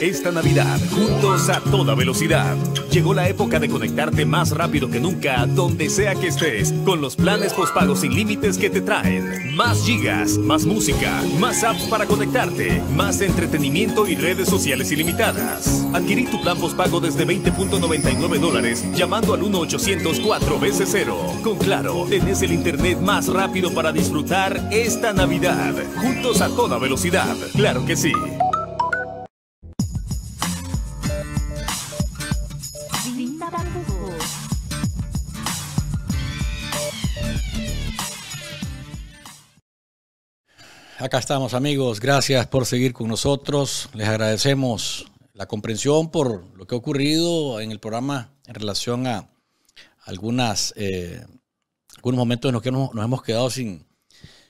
Esta Navidad, juntos a toda velocidad. Llegó la época de conectarte más rápido que nunca, donde sea que estés, con los planes postpago sin límites que te traen. Más gigas, más música, más apps para conectarte, más entretenimiento y redes sociales ilimitadas. Adquirí tu plan postpago desde 20.99 dólares, llamando al 1-800-4 veces 0. Con Claro, tenés el internet más rápido para disfrutar esta Navidad. Juntos a toda velocidad. Claro que sí. acá estamos amigos, gracias por seguir con nosotros, les agradecemos la comprensión por lo que ha ocurrido en el programa en relación a algunas, eh, algunos momentos en los que nos, hemos quedado sin,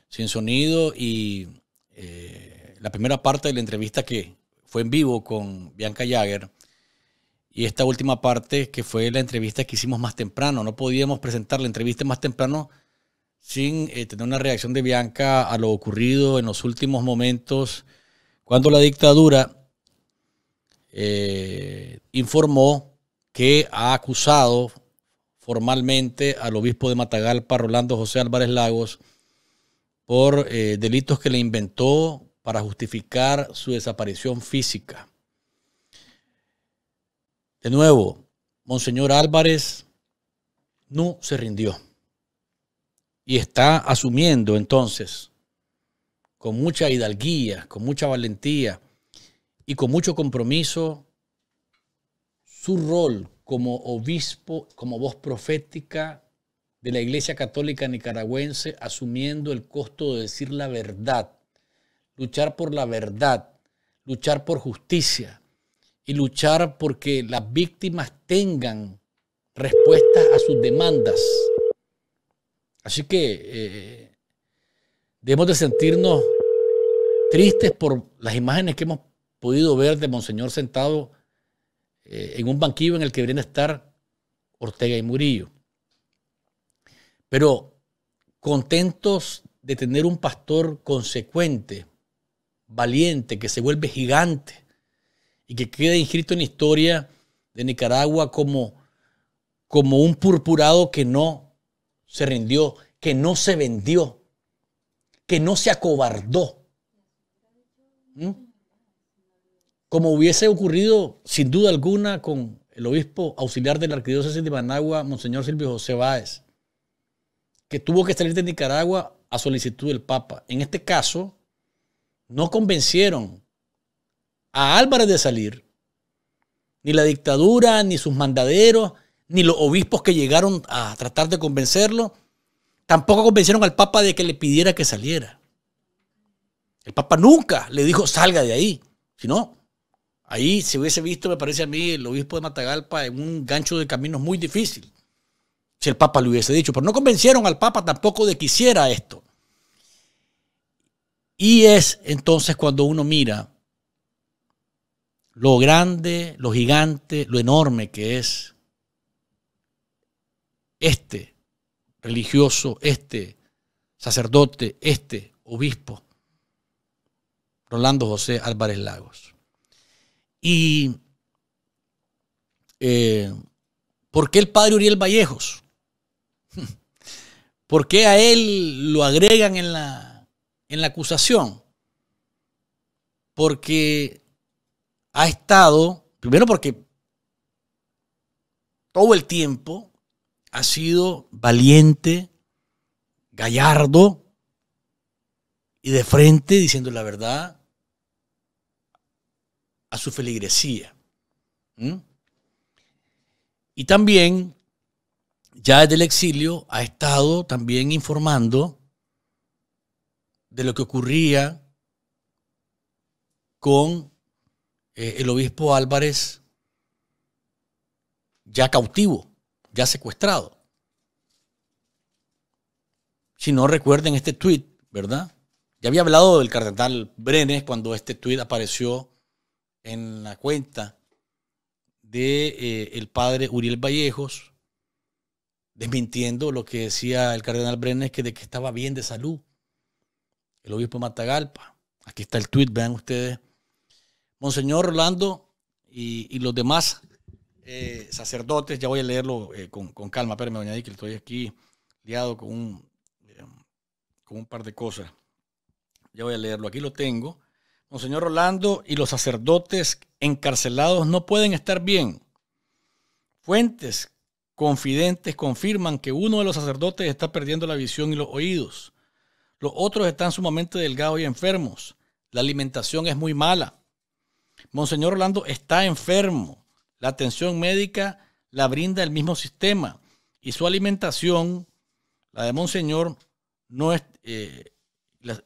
sonido y eh, la primera parte de la entrevista que fue en vivo con Bianca Jagger y esta última parte que fue la entrevista que hicimos más temprano, no podíamos presentar la entrevista más temprano sin eh, tener una reacción de Bianca a lo ocurrido en los últimos momentos, cuando la dictadura eh, informó que ha acusado formalmente al obispo de Matagalpa, Rolando José Álvarez Lagos, por eh, delitos que le inventó para justificar su desaparición física. De nuevo, Monseñor Álvarez no se rindió y está asumiendo entonces con mucha hidalguía, con mucha valentía y con mucho compromiso su rol como obispo, como voz profética de la Iglesia Católica Nicaragüense, asumiendo el costo de decir la verdad, luchar por la verdad, luchar por justicia y luchar porque las víctimas tengan respuestas a sus demandas. Así que eh, debemos de sentirnos tristes por las imágenes que hemos podido ver de Monseñor sentado eh, en un banquillo en el que a estar Ortega y Murillo. Pero contentos de tener un pastor consecuente, valiente, que se vuelve gigante y que queda inscrito en la historia de Nicaragua como, como un purpurado que no se rindió, que no se vendió, que no se acobardó. ¿Mm? Como hubiese ocurrido sin duda alguna con el obispo auxiliar de la arquidiócesis de Managua, Monseñor Silvio José Báez, que tuvo que salir de Nicaragua a solicitud del Papa. En este caso, no convencieron a Álvarez de salir, ni la dictadura, ni sus mandaderos, ni los obispos que llegaron a tratar de convencerlo, tampoco convencieron al Papa de que le pidiera que saliera. El Papa nunca le dijo salga de ahí, si no, ahí se hubiese visto, me parece a mí, el obispo de Matagalpa en un gancho de caminos muy difícil, si el Papa le hubiese dicho, pero no convencieron al Papa tampoco de que hiciera esto. Y es entonces cuando uno mira lo grande, lo gigante, lo enorme que es este religioso, este sacerdote, este obispo, Rolando José Álvarez Lagos. ¿Y eh, por qué el padre Uriel Vallejos? [laughs] ¿Por qué a él lo agregan en la, en la acusación? Porque ha estado, primero porque todo el tiempo ha sido valiente, gallardo y de frente diciendo la verdad a su feligresía. Y también, ya desde el exilio, ha estado también informando de lo que ocurría con eh, el obispo Álvarez ya cautivo ya secuestrado. Si no recuerden este tuit, ¿verdad? Ya había hablado del cardenal Brenes cuando este tweet apareció en la cuenta de eh, el padre Uriel Vallejos, desmintiendo lo que decía el cardenal Brenes que de que estaba bien de salud. El obispo Matagalpa. Aquí está el tuit, vean ustedes. Monseñor Orlando y, y los demás eh, sacerdotes, ya voy a leerlo eh, con, con, calma, me añadir que estoy aquí liado con un, eh, con un par de cosas. Ya voy a leerlo, aquí lo tengo. Monseñor Rolando y los sacerdotes encarcelados no pueden estar bien. Fuentes confidentes confirman que uno de los sacerdotes está perdiendo la visión y los oídos. Los otros están sumamente delgados y enfermos. La alimentación es muy mala. Monseñor Rolando está enfermo. La atención médica la brinda el mismo sistema y su alimentación, la de Monseñor, no es... Eh, la,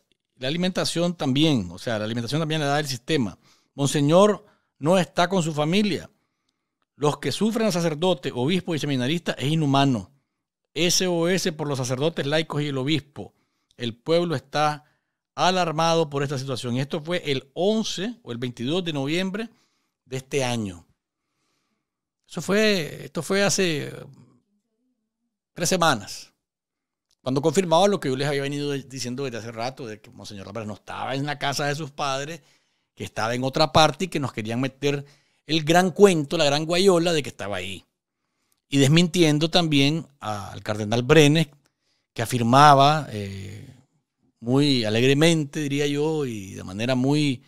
alimentación también, o sea, la alimentación también la da el sistema. Monseñor no está con su familia. Los que sufren a sacerdote, obispo y seminarista es inhumano. SOS por los sacerdotes laicos y el obispo. El pueblo está alarmado por esta situación. esto fue el 11 o el 22 de noviembre de este año fue, esto fue hace eh, tres semanas, cuando confirmaba lo que yo les había venido diciendo desde hace rato, de que Monseñor Álvarez no estaba en la casa de sus padres, que estaba en otra parte y que nos querían meter el gran cuento, la gran guayola de que estaba ahí. Y desmintiendo también al cardenal Brenes, que afirmaba eh, muy alegremente, diría yo, y de manera muy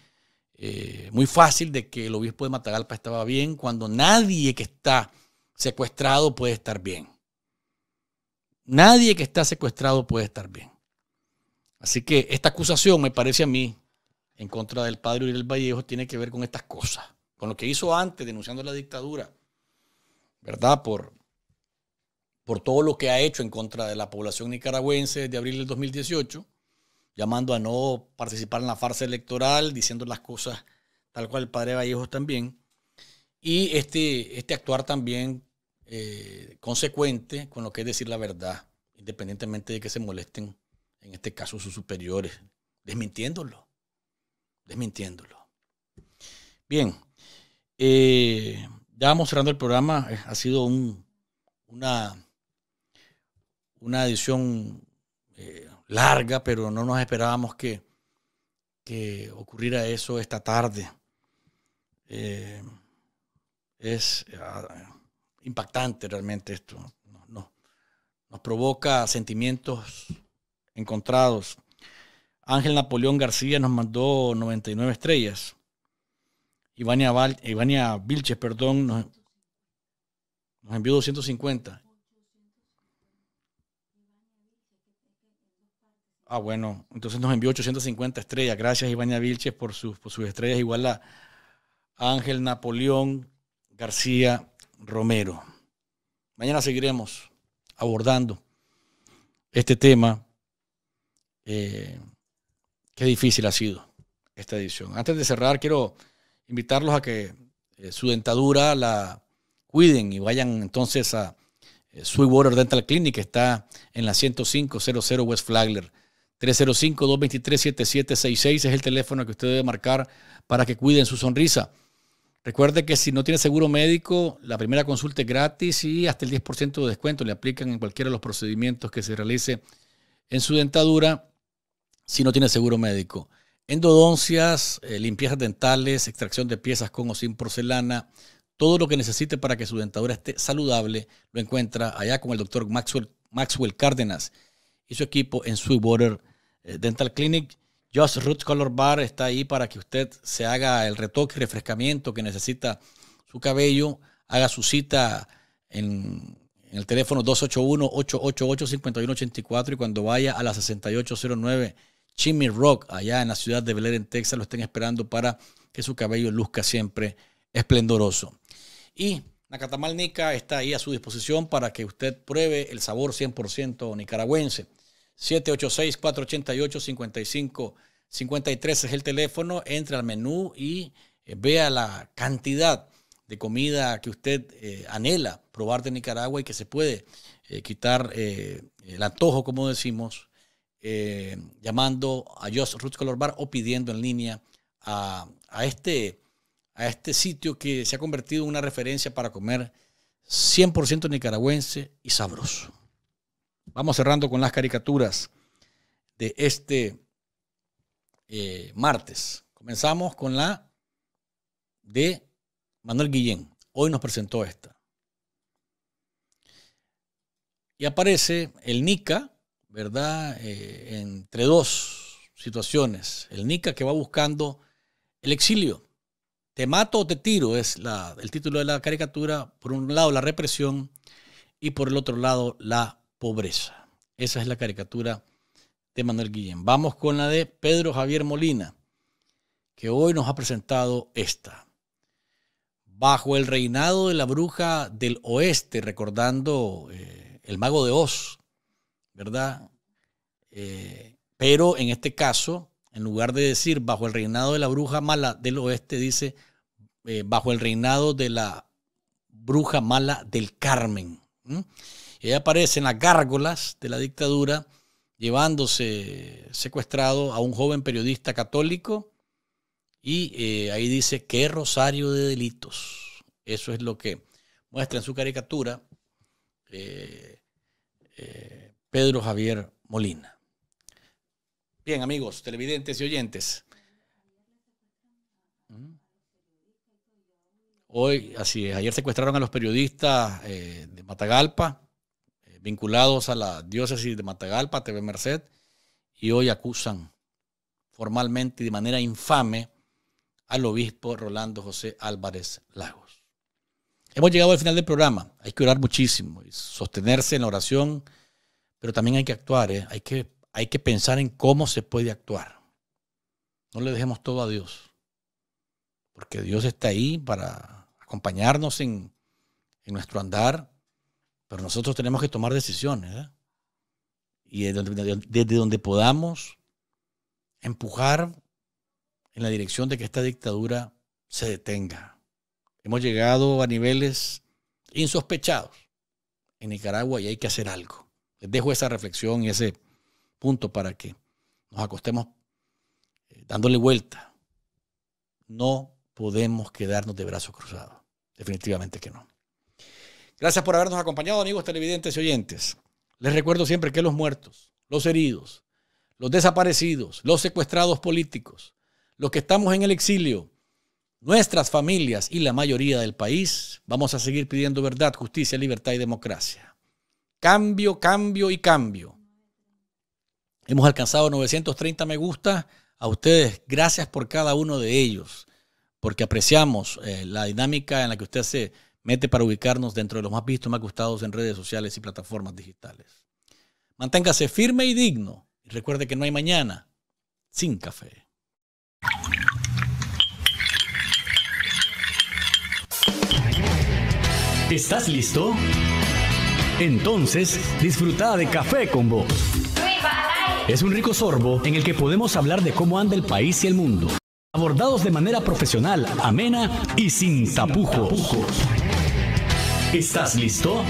eh, muy fácil de que el obispo de Matagalpa estaba bien cuando nadie que está secuestrado puede estar bien. Nadie que está secuestrado puede estar bien. Así que esta acusación me parece a mí en contra del padre Uriel Vallejo tiene que ver con estas cosas, con lo que hizo antes denunciando la dictadura, ¿verdad? Por, por todo lo que ha hecho en contra de la población nicaragüense desde abril del 2018 llamando a no participar en la farsa electoral, diciendo las cosas tal cual el padre Vallejo también. Y este, este actuar también eh, consecuente con lo que es decir la verdad, independientemente de que se molesten, en este caso, sus superiores, desmintiéndolo, desmintiéndolo. Bien, eh, ya mostrando el programa, eh, ha sido un, una, una edición larga, pero no nos esperábamos que, ocurriera eso esta tarde. Eh, es ah, impactante realmente esto. Nos, provoca sentimientos encontrados. Ángel Napoleón García nos mandó 99 estrellas. Ivania, Vilches perdón, nos, nos envió 250. Ah, bueno, entonces nos envió 850 estrellas. Gracias, Ibaña Vilches, por sus, estrellas. Igual a Ángel Napoleón García Romero. Mañana seguiremos abordando este tema. Eh, qué difícil ha sido esta edición. Antes de cerrar, quiero invitarlos a que eh, su dentadura la cuiden y vayan entonces a eh, Sweetwater Dental Clinic, que está en la 10500 West Flagler. 305-223-7766 es el teléfono que usted debe marcar para que cuiden su sonrisa. Recuerde que si no tiene seguro médico, la primera consulta es gratis y hasta el 10% de descuento le aplican en cualquiera de los procedimientos que se realice en su dentadura si no tiene seguro médico. Endodoncias, eh, limpiezas dentales, extracción de piezas con o sin porcelana, todo lo que necesite para que su dentadura esté saludable, lo encuentra allá con el doctor Maxwell, Maxwell Cárdenas y su equipo en Sweetwater eh, Dental Clinic. Just Roots Color Bar está ahí para que usted se haga el retoque y refrescamiento que necesita su cabello. Haga su cita en, el teléfono 281-888-5184 y cuando vaya a la 6809 Chimmy Rock, allá en la ciudad de Bel en Texas, lo estén esperando para que su cabello luzca siempre esplendoroso. Y la Nica está ahí a su disposición para que usted pruebe el sabor 100% nicaragüense. 786-488-5553 es el teléfono. Entre al menú y eh, vea la cantidad de comida que usted eh, anhela probar de Nicaragua y que se puede eh, quitar el antojo, como decimos, llamando a Just Roots Color Bar o pidiendo en línea a, este, a este sitio que se ha convertido en una referencia para comer 100% nicaragüense y sabroso. Vamos cerrando con las caricaturas de este eh, martes. Comenzamos con la de Manuel Guillén. Hoy nos presentó esta. Y aparece el Nica, ¿verdad? Eh, entre dos situaciones. El Nica que va buscando el exilio. Te mato o te tiro es el título de la caricatura. Por un lado la represión y por el otro lado la pobreza. Esa es la caricatura de Manuel Guillén. Vamos con la de Pedro Javier Molina, que hoy nos ha presentado esta. Bajo el reinado de la bruja del oeste, recordando eh, el mago de Oz, ¿verdad? Eh, pero en este caso, en lugar de decir bajo el reinado de la bruja mala del oeste, dice eh, bajo el reinado de la bruja mala del Carmen. Ella aparece en las gárgolas de la dictadura llevándose secuestrado a un joven periodista católico y eh, ahí dice, qué rosario de delitos. Eso es lo que muestra en su caricatura eh, eh, Pedro Javier Molina. Bien, amigos, televidentes y oyentes. Hoy, así es, ayer secuestraron a los periodistas de Matagalpa vinculados a la diócesis de Matagalpa, TV Merced, y hoy acusan formalmente y de manera infame al obispo Rolando José Álvarez Lagos. Hemos llegado al final del programa. Hay que orar muchísimo y sostenerse en la oración, pero también hay que actuar, ¿eh? hay, que, hay que pensar en cómo se puede actuar. No le dejemos todo a Dios, porque Dios está ahí para acompañarnos en, en nuestro andar pero nosotros tenemos que tomar decisiones. ¿eh? Y desde donde, desde donde podamos empujar en la dirección de que esta dictadura se detenga. Hemos llegado a niveles insospechados en Nicaragua y hay que hacer algo. Les dejo esa reflexión y ese punto para que nos acostemos eh, dándole vuelta. No podemos quedarnos de brazos cruzados. Definitivamente que no. Gracias por habernos acompañado, amigos televidentes y oyentes. Les recuerdo siempre que los muertos, los heridos, los desaparecidos, los secuestrados políticos, los que estamos en el exilio, nuestras familias y la mayoría del país, vamos a seguir pidiendo verdad, justicia, libertad y democracia. Cambio, cambio y cambio. Hemos alcanzado 930 me gusta. A ustedes, gracias por cada uno de ellos, porque apreciamos eh, la dinámica en la que usted se, Mete para ubicarnos dentro de los más vistos, más gustados en redes sociales y plataformas digitales. Manténgase firme y digno. Y recuerde que no hay mañana sin café. ¿Estás listo? Entonces, disfruta de café con vos. Es un rico sorbo en el que podemos hablar de cómo anda el país y el mundo. Abordados de manera profesional, amena y sin tapujos. ¿Estás listo?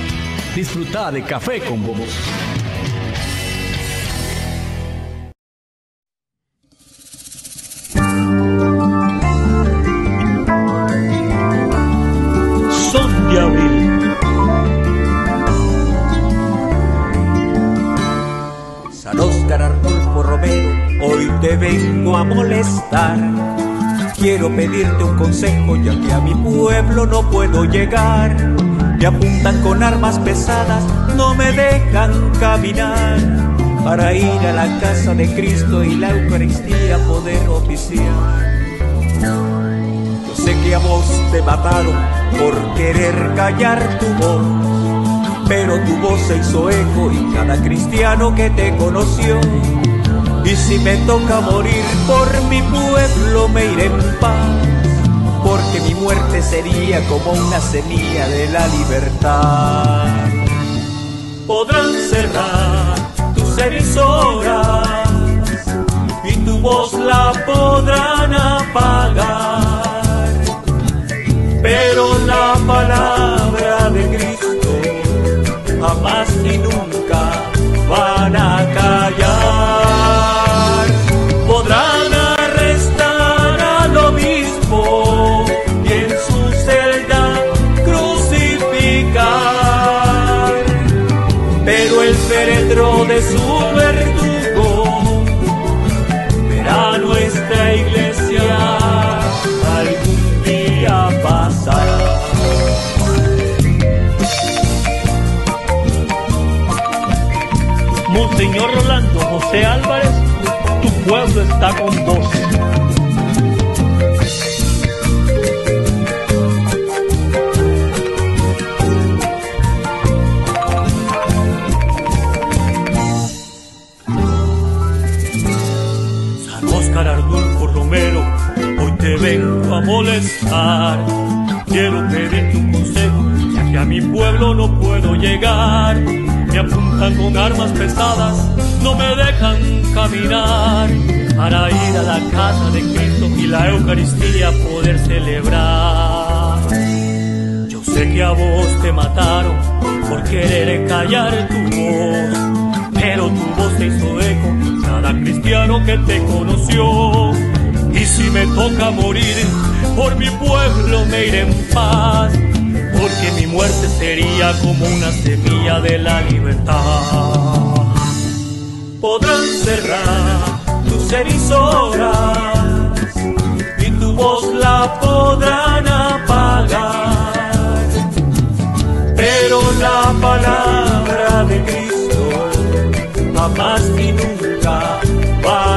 Disfruta de Café con Bobos. Son de abril. San Romero, hoy te vengo a molestar quiero pedirte un consejo ya que a mi pueblo no puedo llegar. Me apuntan con armas pesadas, no me dejan caminar para ir a la casa de Cristo y la Eucaristía poder oficiar. Yo sé que a vos te mataron por querer callar tu voz, pero tu voz se hizo eco y cada cristiano que te conoció. Y si me toca morir por mi pueblo me iré en paz, porque mi muerte sería como una semilla de la libertad. Podrán cerrar tus emisoras y tu voz la podrán apagar, pero la palabra de Cristo jamás y nunca van a callar. Álvarez, tu pueblo está con vos. San Oscar Arnulfo Romero, hoy te vengo a molestar. Quiero pedirte un consejo, ya que a mi pueblo no puedo llegar. Me apuntan con armas pesadas no me dejan caminar para ir a la casa de Cristo y la Eucaristía poder celebrar. Yo sé que a vos te mataron por querer callar tu voz, pero tu voz te hizo eco cada cristiano que te conoció. Y si me toca morir, por mi pueblo me iré en paz, porque mi muerte sería como una semilla de la libertad podrán cerrar tus emisoras y tu voz la podrán apagar. Pero la palabra de Cristo jamás y nunca va